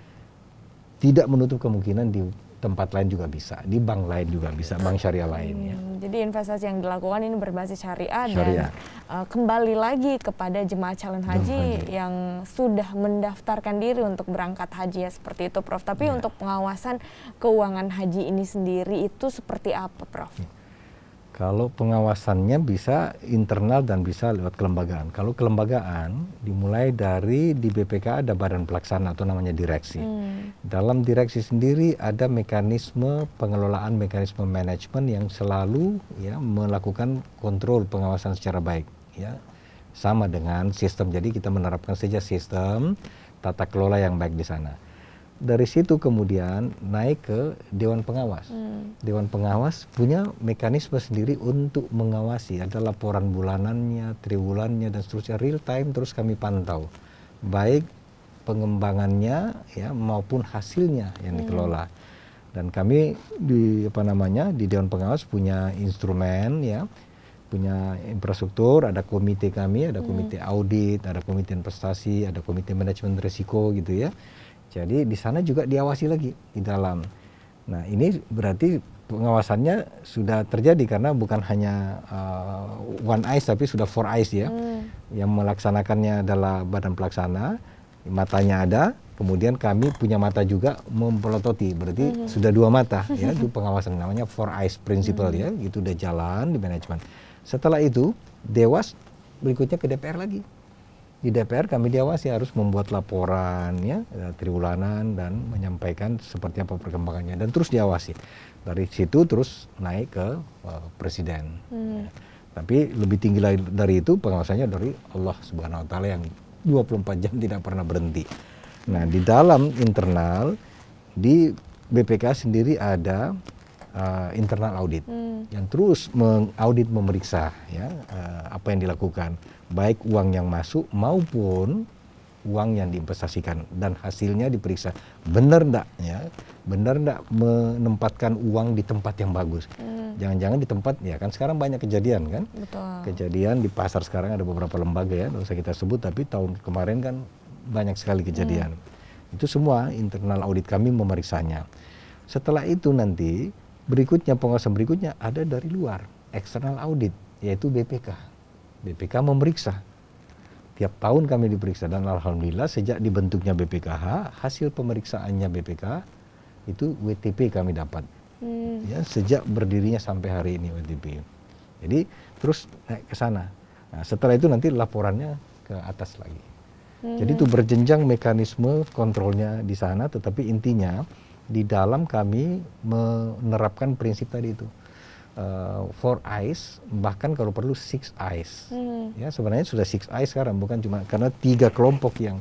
tidak menutup kemungkinan di tempat lain juga bisa, di bank lain juga bisa, bank syariah lainnya. Hmm, Jadi investasi yang dilakukan ini berbasis syariah, syariah. dan uh, eh, kembali lagi kepada jemaah calon haji, yang sudah mendaftarkan diri untuk berangkat haji ya seperti itu, Prof. Tapi ya. untuk pengawasan keuangan haji ini sendiri itu seperti apa, Prof? Ya kalau pengawasannya bisa internal dan bisa lewat kelembagaan. Kalau kelembagaan dimulai dari di BPK ada badan pelaksana atau namanya direksi. Hmm. Dalam direksi sendiri ada mekanisme pengelolaan, mekanisme manajemen yang selalu ya melakukan kontrol pengawasan secara baik ya. Sama dengan sistem. Jadi kita menerapkan saja sistem tata kelola yang baik di sana dari situ kemudian naik ke dewan pengawas. Hmm. Dewan pengawas punya mekanisme sendiri untuk mengawasi. Ada laporan bulanannya, triwulannya dan seterusnya real time terus kami pantau. Baik pengembangannya ya maupun hasilnya yang hmm. dikelola. Dan kami di apa namanya di dewan pengawas punya instrumen ya punya infrastruktur, ada komite kami, ada hmm. komite audit, ada komite investasi, ada komite manajemen risiko gitu ya jadi di sana juga diawasi lagi di dalam. Nah ini berarti pengawasannya sudah terjadi karena bukan hanya uh, one eyes tapi sudah four eyes ya. Hmm. Yang melaksanakannya adalah badan pelaksana, matanya ada, kemudian kami punya mata juga mempelototi. Berarti hmm. sudah dua mata *laughs* ya itu pengawasan namanya four eyes principle hmm. ya. Itu udah jalan di manajemen. Setelah itu Dewas berikutnya ke DPR lagi di DPR kami diawasi harus membuat laporannya ya eh, triwulanan dan menyampaikan seperti apa perkembangannya dan terus diawasi dari situ terus naik ke uh, presiden hmm. tapi lebih tinggi lagi dari itu pengawasannya dari Allah Subhanahu Wa Taala yang 24 jam tidak pernah berhenti nah di dalam internal di BPK sendiri ada uh, internal audit hmm. yang terus mengaudit memeriksa ya uh, apa yang dilakukan baik uang yang masuk maupun uang yang diinvestasikan dan hasilnya diperiksa benar enggak ya benar enggak menempatkan uang di tempat yang bagus hmm. jangan-jangan hmm. di tempat ya kan sekarang banyak kejadian kan Betul. kejadian di pasar sekarang ada beberapa lembaga ya usah kita sebut tapi tahun kemarin kan banyak sekali kejadian hmm. itu semua internal audit kami memeriksanya setelah itu nanti Berikutnya pengawasan berikutnya ada dari luar, eksternal audit yaitu BPK. BPK memeriksa. Tiap tahun kami diperiksa dan alhamdulillah sejak dibentuknya BPKH, hasil pemeriksaannya BPK itu WTP kami dapat. Hmm. Ya, sejak berdirinya sampai hari ini WTP. Jadi terus naik ke sana. Nah, setelah itu nanti laporannya ke atas lagi. Hmm. Jadi itu berjenjang mekanisme kontrolnya di sana, tetapi intinya di dalam kami menerapkan prinsip tadi itu uh, four eyes bahkan kalau perlu six eyes hmm. ya sebenarnya sudah six eyes sekarang bukan cuma karena tiga kelompok yang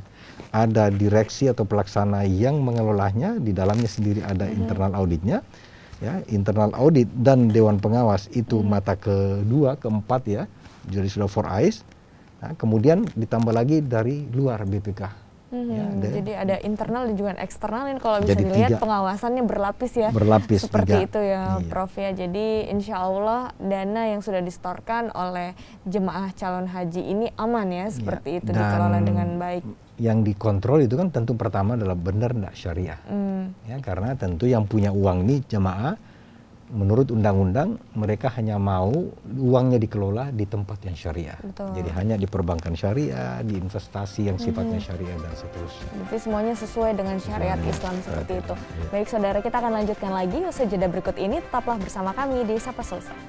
ada direksi atau pelaksana yang mengelolanya di dalamnya sendiri ada hmm. internal auditnya ya internal audit dan dewan pengawas itu hmm. mata kedua keempat ya jadi sudah four eyes nah, kemudian ditambah lagi dari luar BPK Ya, hmm, ya, Jadi ada internal dan juga eksternal ini kalau bisa dilihat tiga. pengawasannya berlapis ya. Berlapis. Seperti tiga. itu ya iya. Prof ya. Jadi insya Allah dana yang sudah distorkan oleh jemaah calon haji ini aman ya iya. seperti iya. itu dan dikelola dengan baik. Yang dikontrol itu kan tentu pertama adalah benar tidak syariah. Hmm. Ya karena tentu yang punya uang ini jemaah menurut undang-undang mereka hanya mau uangnya dikelola di tempat yang syariah. Betul. Jadi hanya di perbankan syariah, di investasi yang sifatnya -hmm. syariah dan seterusnya. Berarti semuanya sesuai dengan syariat semuanya Islam seperti itu. Ya. Baik saudara, kita akan lanjutkan lagi usai jeda berikut ini. Tetaplah bersama kami di Sapa Selesai.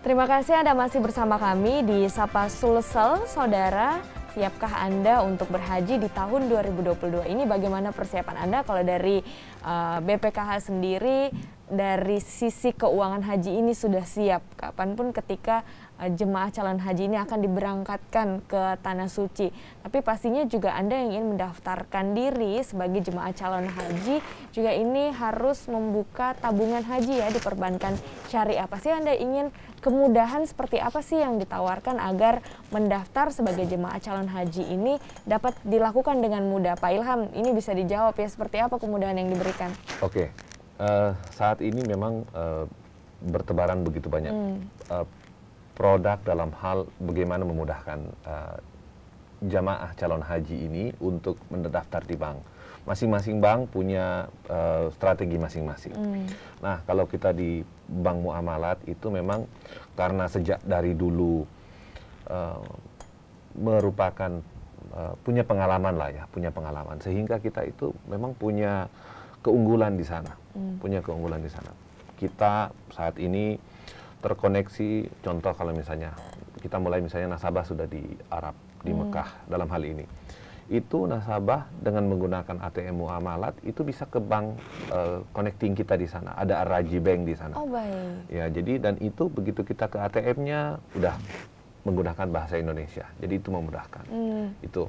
Terima kasih Anda masih bersama kami di Sapa Sulsel, Saudara. Siapkah Anda untuk berhaji di tahun 2022 ini? Bagaimana persiapan Anda kalau dari uh, eh, BPKH sendiri dari sisi keuangan haji ini sudah siap kapanpun ketika Eh, jemaah calon haji ini akan diberangkatkan ke tanah suci. Tapi pastinya juga Anda yang ingin mendaftarkan diri sebagai jemaah calon haji juga ini harus membuka tabungan haji ya di perbankan syariah. Pasti Anda ingin kemudahan seperti apa sih yang ditawarkan agar mendaftar sebagai jemaah calon haji ini dapat dilakukan dengan mudah? Pak Ilham, ini bisa dijawab ya seperti apa kemudahan yang diberikan? Oke. Uh, saat ini memang uh, bertebaran begitu banyak hmm. uh, produk dalam hal bagaimana memudahkan uh, jamaah calon haji ini untuk mendaftar di bank. Masing-masing bank punya uh, strategi masing-masing. Mm. Nah, kalau kita di bank muamalat itu memang karena sejak dari dulu uh, merupakan uh, punya pengalaman lah ya, punya pengalaman sehingga kita itu memang punya keunggulan di sana, mm. punya keunggulan di sana. Kita saat ini terkoneksi contoh kalau misalnya kita mulai misalnya nasabah sudah di Arab di hmm. Mekah dalam hal ini itu nasabah dengan menggunakan ATM muamalat itu bisa ke bank uh, connecting kita di sana ada Araji Bank di sana oh baik ya jadi dan itu begitu kita ke ATM-nya udah menggunakan bahasa Indonesia jadi itu memudahkan hmm. itu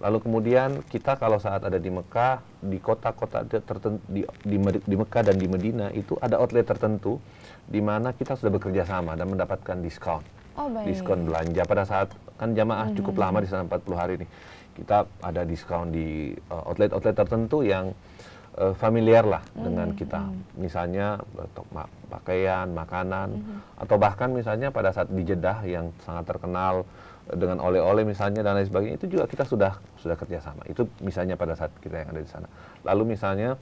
Lalu kemudian kita kalau saat ada di Mekah, di kota-kota tertentu di, di, di Mekah dan di Medina itu ada outlet tertentu di mana kita sudah bekerja sama dan mendapatkan diskon. Oh, baik. Diskon belanja pada saat kan jamaah -hmm. cukup hmm, lama hmm. di sana 40 hari ini. Kita ada diskon di eh, outlet-outlet uh, tertentu yang uh, familiar lah -hmm. dengan hmm, kita. Misalnya uh, pakaian, makanan -hmm. atau bahkan misalnya pada saat di Jeddah yang sangat terkenal dengan oleh-oleh misalnya dan lain sebagainya itu juga kita sudah sudah kerjasama itu misalnya pada saat kita yang ada di sana lalu misalnya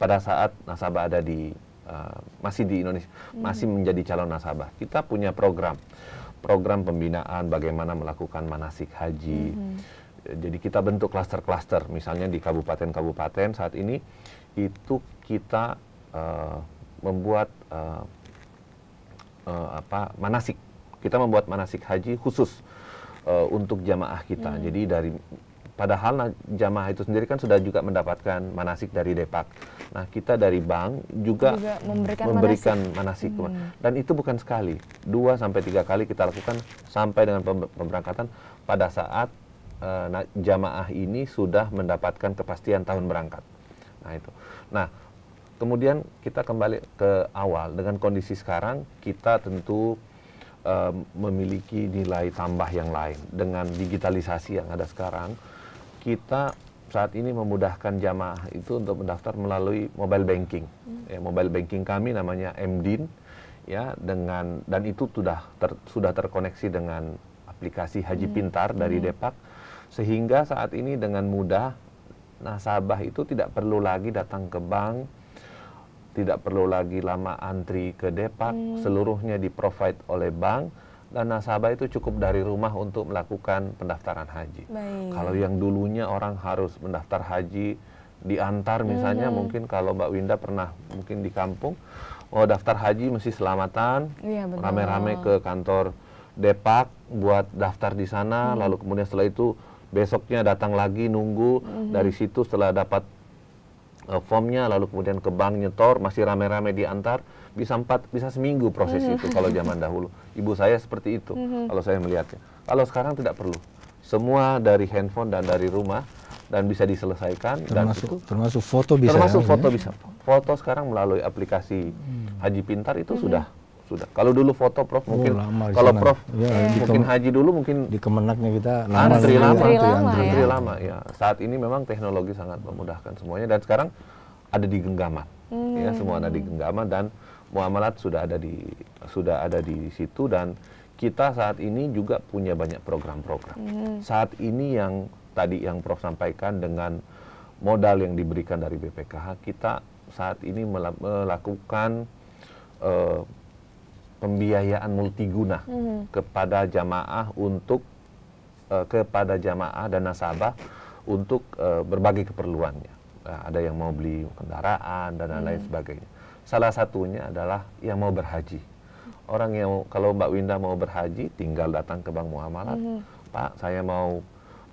pada saat nasabah ada di uh, masih di Indonesia hmm. masih menjadi calon nasabah kita punya program program pembinaan bagaimana melakukan manasik haji hmm. Jadi kita bentuk klaster-klaster, misalnya di kabupaten-kabupaten saat ini itu kita uh, membuat uh, uh, apa manasik kita membuat manasik haji khusus uh, untuk jamaah kita. Hmm. Jadi dari padahal jamaah itu sendiri kan sudah juga mendapatkan manasik dari Depak. Nah, kita dari bank juga, juga memberikan, memberikan manasik. manasik. Hmm. Dan itu bukan sekali, dua sampai tiga kali kita lakukan sampai dengan pemberangkatan pada saat uh, jamaah ini sudah mendapatkan kepastian tahun berangkat. Nah, itu. Nah, kemudian kita kembali ke awal dengan kondisi sekarang kita tentu uh, memiliki nilai tambah yang lain. Dengan digitalisasi yang ada sekarang, kita saat ini memudahkan jamaah itu untuk mendaftar melalui mobile banking. Hmm. Ya, mobile banking kami namanya MDIN ya dengan dan itu sudah ter, sudah terkoneksi dengan aplikasi Haji hmm. Pintar dari hmm. Depak sehingga saat ini dengan mudah nasabah itu tidak perlu lagi datang ke bank tidak perlu lagi lama antri ke depak, hmm. seluruhnya di provide oleh bank dan nasabah itu cukup dari rumah untuk melakukan pendaftaran haji. Baik. Kalau yang dulunya orang harus mendaftar haji diantar misalnya hmm. mungkin kalau Mbak Winda pernah mungkin di kampung oh daftar haji mesti selamatan iya, rame-rame ya, ke kantor Depak buat daftar di sana hmm. lalu kemudian setelah itu besoknya datang lagi nunggu hmm. dari situ setelah dapat uh, formnya lalu kemudian ke bank nyetor masih rame-rame diantar bisa empat bisa seminggu proses iya. itu kalau zaman dahulu ibu saya seperti itu mhm. kalau saya melihatnya kalau sekarang tidak perlu semua dari handphone dan dari rumah dan bisa diselesaikan termasuk, dan itu termasuk foto bisa termasuk ya, foto ya? bisa foto sekarang melalui aplikasi hmm. Haji Pintar itu hmm. sudah sudah. Kalau dulu foto Prof oh, mungkin lama kalau sana. Prof ya, mungkin haji dulu mungkin di kemenaknya kita lama antri ah, lama, antri lama, antri, antri ya. lama ya. Saat ini memang teknologi sangat memudahkan semuanya dan sekarang ada di genggaman. Ya, hmm. Ya, semua ada di genggaman dan muamalat sudah ada di sudah ada di situ dan kita saat ini juga punya banyak program-program. Hmm. Saat ini yang tadi yang Prof sampaikan dengan modal yang diberikan dari BPKH kita saat ini melakukan uh, pembiayaan multiguna hmm. kepada jamaah untuk uh, kepada jamaah dan nasabah untuk uh, eh, berbagai keperluannya. Nah, ada yang mau beli kendaraan dan lain lain hmm. sebagainya. Salah satunya adalah yang mau berhaji. Orang yang kalau Mbak Winda mau berhaji tinggal datang ke Bank Muamalat. Hmm. Pak, saya mau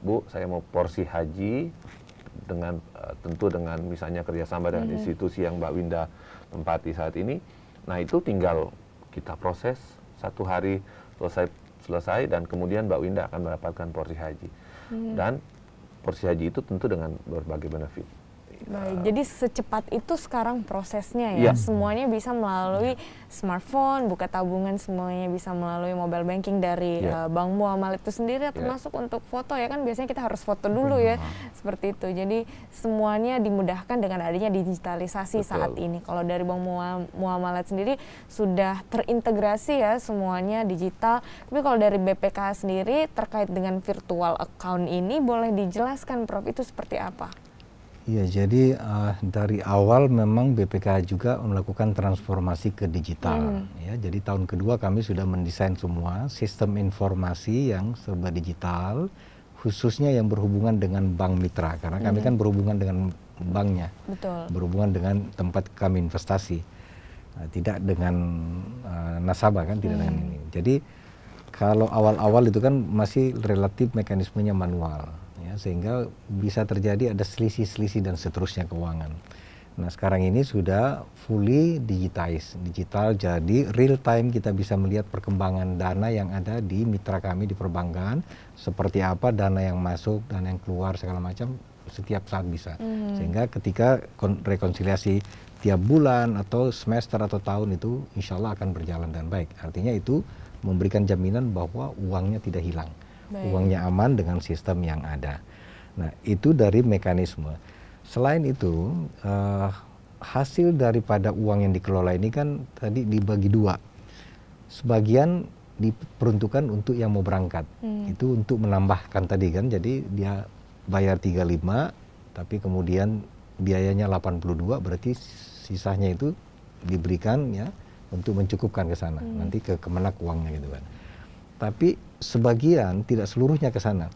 Bu, saya mau porsi haji dengan uh, tentu dengan misalnya kerjasama dengan hmm. institusi yang Mbak Winda tempati saat ini. Nah, itu tinggal kita proses satu hari selesai selesai dan kemudian Mbak Winda akan mendapatkan porsi haji. Hmm. Dan porsi haji itu tentu dengan berbagai benefit. Baik, jadi secepat itu sekarang prosesnya ya. ya. Semuanya bisa melalui smartphone, buka tabungan semuanya bisa melalui mobile banking dari ya. uh, Bank Muamal itu sendiri ya. termasuk ya. untuk foto ya kan biasanya kita harus foto dulu ya. Seperti itu. Jadi semuanya dimudahkan dengan adanya digitalisasi Betul. saat ini. Kalau dari bank Muamalat sendiri sudah terintegrasi ya semuanya digital. Tapi kalau dari BPK sendiri terkait dengan virtual account ini boleh dijelaskan Prof itu seperti apa? Iya, jadi uh, dari awal memang BPKH juga melakukan transformasi ke digital. Hmm. Ya, jadi tahun kedua kami sudah mendesain semua sistem informasi yang serba digital, khususnya yang berhubungan dengan bank mitra, karena kami hmm. kan berhubungan dengan banknya, Betul. berhubungan dengan tempat kami investasi, uh, tidak dengan uh, nasabah kan, tidak hmm. dengan ini. Jadi kalau awal-awal itu kan masih relatif mekanismenya manual sehingga bisa terjadi ada selisih-selisih dan seterusnya keuangan. Nah sekarang ini sudah fully digitized, digital jadi real time kita bisa melihat perkembangan dana yang ada di mitra kami di perbankan, seperti apa dana yang masuk, dana yang keluar segala macam setiap saat bisa. Mm. Sehingga ketika rekonsiliasi tiap bulan atau semester atau tahun itu insya Allah akan berjalan dengan baik. Artinya itu memberikan jaminan bahwa uangnya tidak hilang. Baik. uangnya aman dengan sistem yang ada. Nah, itu dari mekanisme. Selain itu, uh, hasil daripada uang yang dikelola ini kan tadi dibagi dua. Sebagian diperuntukkan untuk yang mau berangkat. Hmm. Itu untuk menambahkan tadi kan. Jadi dia bayar 35 tapi kemudian biayanya 82 berarti sisanya itu diberikan ya untuk mencukupkan ke sana. Hmm. Nanti ke kemenak uangnya gitu kan. Tapi sebagian tidak seluruhnya ke sana.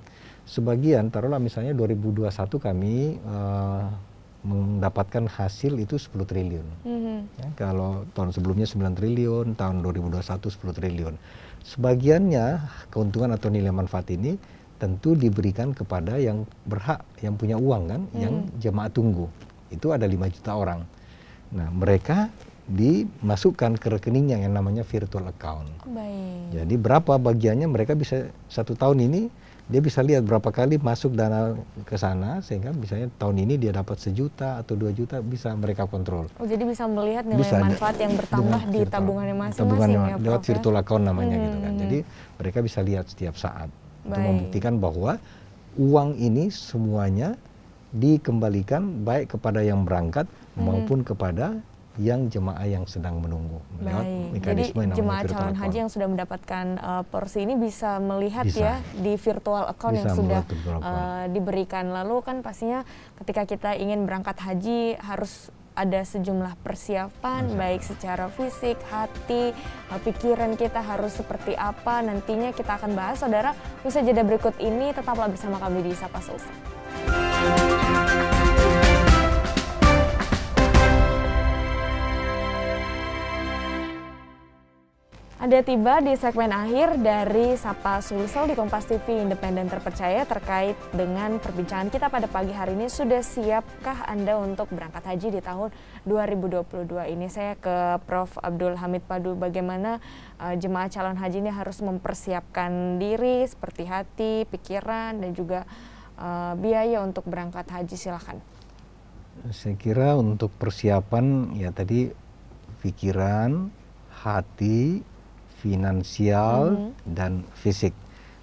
Sebagian taruhlah misalnya 2021 kami uh, mendapatkan hasil itu 10 triliun. Mm -hmm. ya, kalau tahun sebelumnya 9 triliun, tahun 2021 10 triliun. Sebagiannya keuntungan atau nilai manfaat ini tentu diberikan kepada yang berhak, yang punya uang kan, mm -hmm. yang jemaat tunggu. Itu ada 5 juta orang. Nah, mereka dimasukkan ke rekening yang namanya virtual account. Baik. Jadi berapa bagiannya mereka bisa satu tahun ini dia bisa lihat berapa kali masuk dana ke sana sehingga misalnya tahun ini dia dapat sejuta atau dua juta bisa mereka kontrol. Oh, jadi bisa melihat nilai bisa, manfaat yang bertambah di tabungannya masing-masing tabungan ya, lewat ya? virtual account namanya hmm. gitu kan. Hmm. Jadi mereka bisa lihat setiap saat Baik. untuk membuktikan bahwa uang ini semuanya dikembalikan baik kepada yang berangkat hmm. maupun kepada yang jemaah yang sedang menunggu Baik. Jadi, yang jemaah calon account. haji yang sudah mendapatkan uh, porsi ini bisa melihat bisa. ya di virtual account bisa yang sudah uh, diberikan lalu kan pastinya ketika kita ingin berangkat haji harus ada sejumlah persiapan Masa. baik secara fisik, hati, eh, pikiran kita harus seperti apa nantinya kita akan bahas saudara usai jeda berikut ini tetaplah bersama kami di Sapa Sulsel. Anda tiba di segmen akhir dari Sapa Sulsel di Kompas TV Independen Terpercaya terkait dengan perbincangan kita pada pagi hari ini. Sudah siapkah Anda untuk berangkat haji di tahun 2022 ini? Saya ke Prof. Abdul Hamid Padu, bagaimana uh, jemaah calon haji ini harus mempersiapkan diri seperti hati, pikiran, dan juga uh, biaya untuk berangkat haji? Silahkan. Saya kira untuk persiapan ya tadi pikiran, hati, finansial hmm. dan fisik.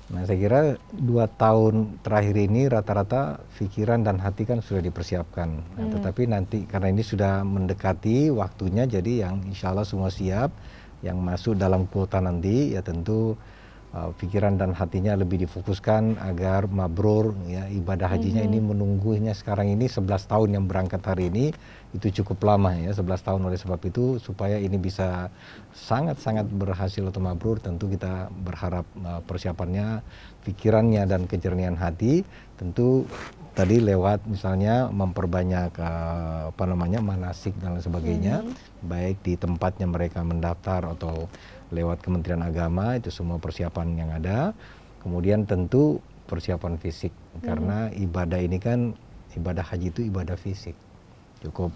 Nah, saya kira dua tahun terakhir ini rata-rata pikiran dan hati kan sudah dipersiapkan. Nah, mm. Tetapi nanti karena ini sudah mendekati waktunya, jadi yang insya Allah semua siap, yang masuk dalam kuota nanti ya tentu uh, pikiran dan hatinya lebih difokuskan agar mabrur ya ibadah hajinya hmm. ini menunggunya sekarang ini 11 tahun yang berangkat hari ini itu cukup lama ya 11 tahun oleh sebab itu supaya ini bisa sangat-sangat berhasil atau mabrur tentu kita berharap eh, persiapannya pikirannya dan kejernihan hati tentu tadi lewat misalnya memperbanyak eh, apa namanya manasik dan lain sebagainya hmm. baik di tempatnya mereka mendaftar atau lewat Kementerian Agama itu semua persiapan yang ada kemudian tentu persiapan fisik hmm. karena ibadah ini kan ibadah haji itu ibadah fisik cukup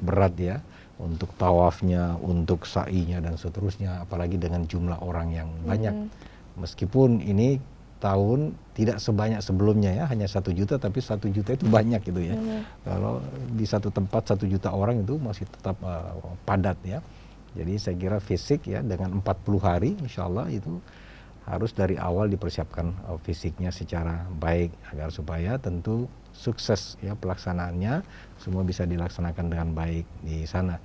berat ya untuk tawafnya, untuk sa'inya dan seterusnya, apalagi dengan jumlah orang yang hmm. banyak. Mm -hmm. Meskipun ini tahun tidak sebanyak sebelumnya ya hanya satu juta tapi satu juta itu banyak gitu ya mm. kalau di satu tempat satu juta orang itu masih tetap uh, padat ya jadi saya kira fisik ya dengan 40 hari insya Allah itu harus dari awal dipersiapkan eh, fisiknya secara baik agar supaya tentu sukses ya pelaksanaannya semua bisa dilaksanakan dengan baik di sana.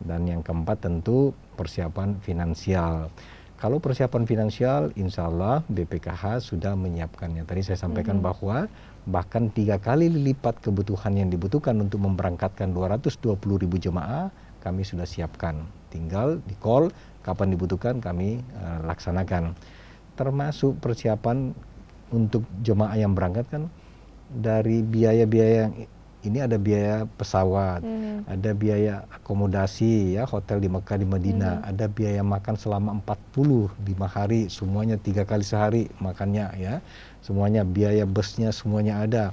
Dan yang keempat tentu persiapan finansial. Kalau persiapan finansial, insya Allah BPKH sudah menyiapkannya. Tadi saya sampaikan mm -hmm. bahwa bahkan tiga kali lipat kebutuhan yang dibutuhkan untuk memberangkatkan 220 ribu jemaah, kami sudah siapkan. Tinggal di call, kapan dibutuhkan kami uh, laksanakan. Termasuk persiapan untuk jemaah yang berangkat kan dari biaya-biaya yang ini ada biaya pesawat, hmm. ada biaya akomodasi ya hotel di Mekah di Medina, hmm. ada biaya makan selama 40 lima hari, semuanya tiga kali sehari makannya ya, semuanya biaya busnya semuanya ada,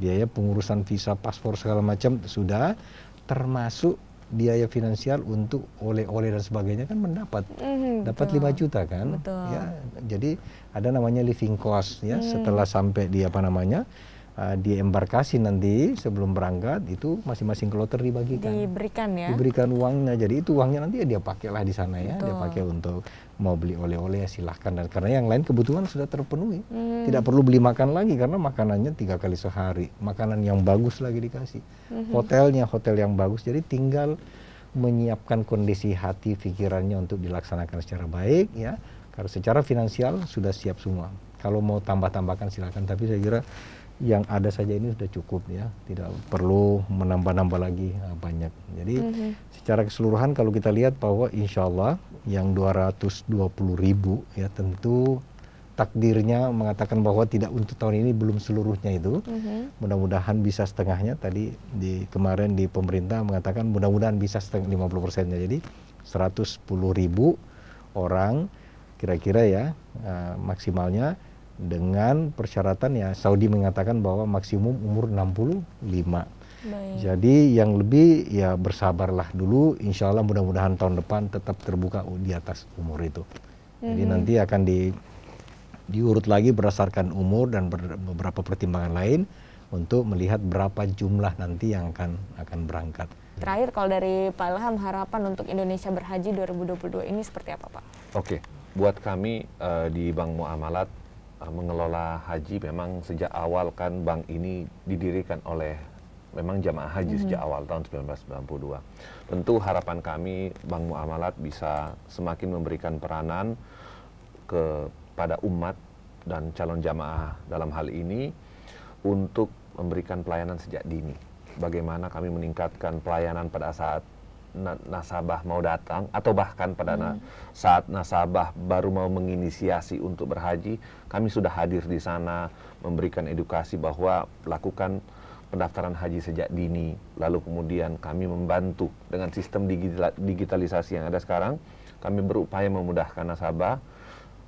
biaya pengurusan visa, paspor segala macam sudah, termasuk biaya finansial untuk oleh-oleh dan sebagainya kan mendapat mm, dapat betul. 5 juta kan betul. ya jadi ada namanya living cost ya mm. setelah sampai di apa namanya Eh, di embarkasi nanti sebelum berangkat itu masing-masing kloter dibagikan. Diberikan ya. Diberikan uangnya. Jadi itu uangnya nanti ya dia pakailah di sana ya. Betul. Dia pakai untuk mau beli oleh-oleh ya silahkan dan karena yang lain kebutuhan sudah terpenuhi. Hmm. Tidak perlu beli makan lagi karena makanannya tiga kali sehari. Makanan yang bagus lagi dikasih. Hmm. Hotelnya hotel yang bagus. Jadi tinggal menyiapkan kondisi hati pikirannya untuk dilaksanakan secara baik ya. Karena secara finansial sudah siap semua. Kalau mau tambah-tambahkan silahkan tapi saya kira yang ada saja ini sudah cukup ya, tidak perlu menambah-nambah lagi ah, banyak. Jadi mm -hmm. secara keseluruhan kalau kita lihat bahwa insya Allah yang 220 ribu ya tentu takdirnya mengatakan bahwa tidak untuk tahun ini belum seluruhnya itu. Mm -hmm. Mudah-mudahan bisa setengahnya tadi di kemarin di pemerintah mengatakan mudah-mudahan bisa setengah 50 persennya. Jadi 110 ribu orang kira-kira ya uh, maksimalnya dengan persyaratan ya Saudi mengatakan bahwa maksimum umur 65. Baik. Jadi yang lebih ya bersabarlah dulu, insya Allah mudah-mudahan tahun depan tetap terbuka di atas umur itu. Hmm. Jadi nanti akan di diurut lagi berdasarkan umur dan ber, beberapa pertimbangan lain untuk melihat berapa jumlah nanti yang akan akan berangkat. Terakhir kalau dari Pak Ilham harapan untuk Indonesia berhaji 2022 ini seperti apa Pak? Oke, buat kami uh, di Bank Muamalat Eh, mengelola haji memang sejak awal kan bank ini didirikan oleh memang jamaah haji mm -hmm. sejak awal tahun 1992. Tentu harapan kami Bank Muamalat bisa semakin memberikan peranan kepada umat dan calon jamaah dalam hal ini untuk memberikan pelayanan sejak dini. Bagaimana kami meningkatkan pelayanan pada saat nasabah mau datang atau bahkan pada hmm. na saat nasabah baru mau menginisiasi untuk berhaji, kami sudah hadir di sana memberikan edukasi bahwa lakukan pendaftaran haji sejak dini. Lalu kemudian kami membantu dengan sistem digital, digitalisasi yang ada sekarang, kami berupaya memudahkan nasabah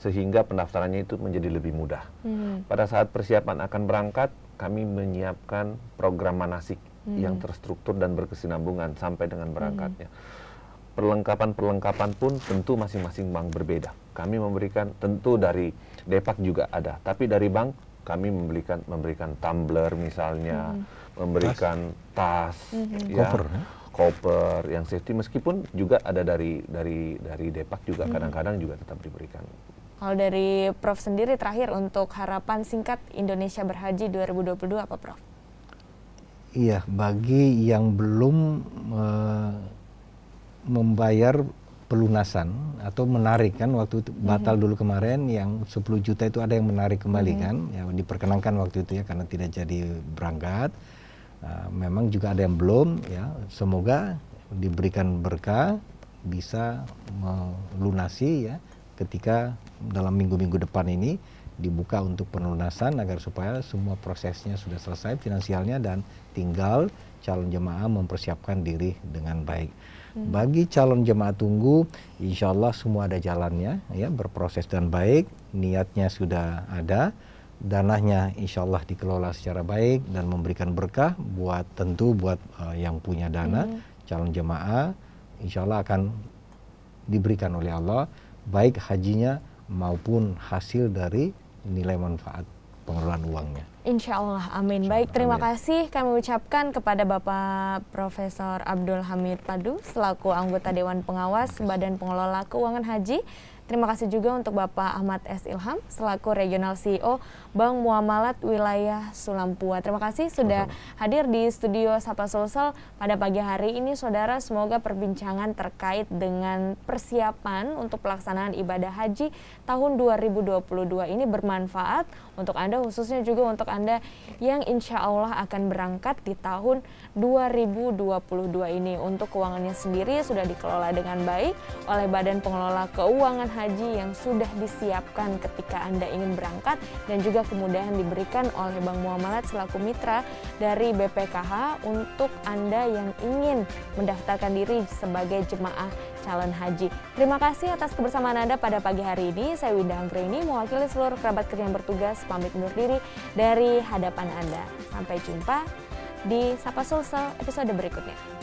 sehingga pendaftarannya itu menjadi lebih mudah. Hmm. Pada saat persiapan akan berangkat, kami menyiapkan program manasik hmm. yang terstruktur dan berkesinambungan sampai dengan hmm. berangkatnya. Perlengkapan-perlengkapan hmm. pun tentu masing-masing bank berbeda. Kami memberikan tentu dari Depak juga ada, tapi dari bank kami memberikan memberikan tumbler misalnya, hmm. memberikan tas, tas hmm. ya, koper, ya? koper yang safety meskipun juga ada dari dari dari Depak juga hmm. kadang-kadang hmm. juga tetap diberikan kalau dari Prof sendiri terakhir untuk harapan singkat Indonesia berhaji 2022 apa Prof? Iya, bagi yang belum e, membayar pelunasan atau menarik kan waktu itu, mhm. batal mm -hmm. dulu kemarin yang 10 juta itu ada yang menarik kembali mm -hmm. kan, ya diperkenankan waktu itu ya karena tidak jadi berangkat. E, memang juga ada yang belum ya, semoga diberikan berkah bisa melunasi ya ketika dalam minggu-minggu depan ini dibuka untuk pelunasan agar supaya semua prosesnya sudah selesai finansialnya dan tinggal calon jemaah mempersiapkan diri dengan baik. Hmm. Bagi calon jemaah tunggu, insya Allah semua ada jalannya, ya berproses dan baik, niatnya sudah ada, danahnya insya Allah dikelola secara baik dan memberikan berkah buat tentu buat uh, yang punya dana hmm. calon jemaah, insya Allah akan diberikan oleh Allah baik hajinya maupun hasil dari nilai manfaat pengelolaan uangnya. Insya Allah, amin. Insya Baik, terima amin. kasih kami ucapkan kepada Bapak Profesor Abdul Hamid Padu selaku anggota Dewan Pengawas Badan Pengelola Keuangan Haji Terima kasih juga untuk Bapak Ahmad S. Ilham selaku Regional CEO Bank Muamalat Wilayah Sulampua. Terima kasih sudah hadir di studio Sapa Sulsel pada pagi hari ini Saudara semoga perbincangan terkait dengan persiapan untuk pelaksanaan ibadah haji tahun 2022 ini bermanfaat untuk Anda khususnya juga untuk Anda yang insya Allah akan berangkat di tahun 2022 ini. Untuk keuangannya sendiri sudah dikelola dengan baik oleh Badan Pengelola Keuangan Haji yang sudah disiapkan ketika Anda ingin berangkat dan juga kemudahan diberikan oleh Bank Muamalat selaku mitra dari BPKH untuk Anda yang ingin mendaftarkan diri sebagai jemaah calon haji. Terima kasih atas kebersamaan Anda pada pagi hari ini. Saya Winda Anggreni, mewakili seluruh kerabat kerja yang bertugas, pamit undur diri dari hadapan Anda. Sampai jumpa di Sapa Sulsel episode berikutnya.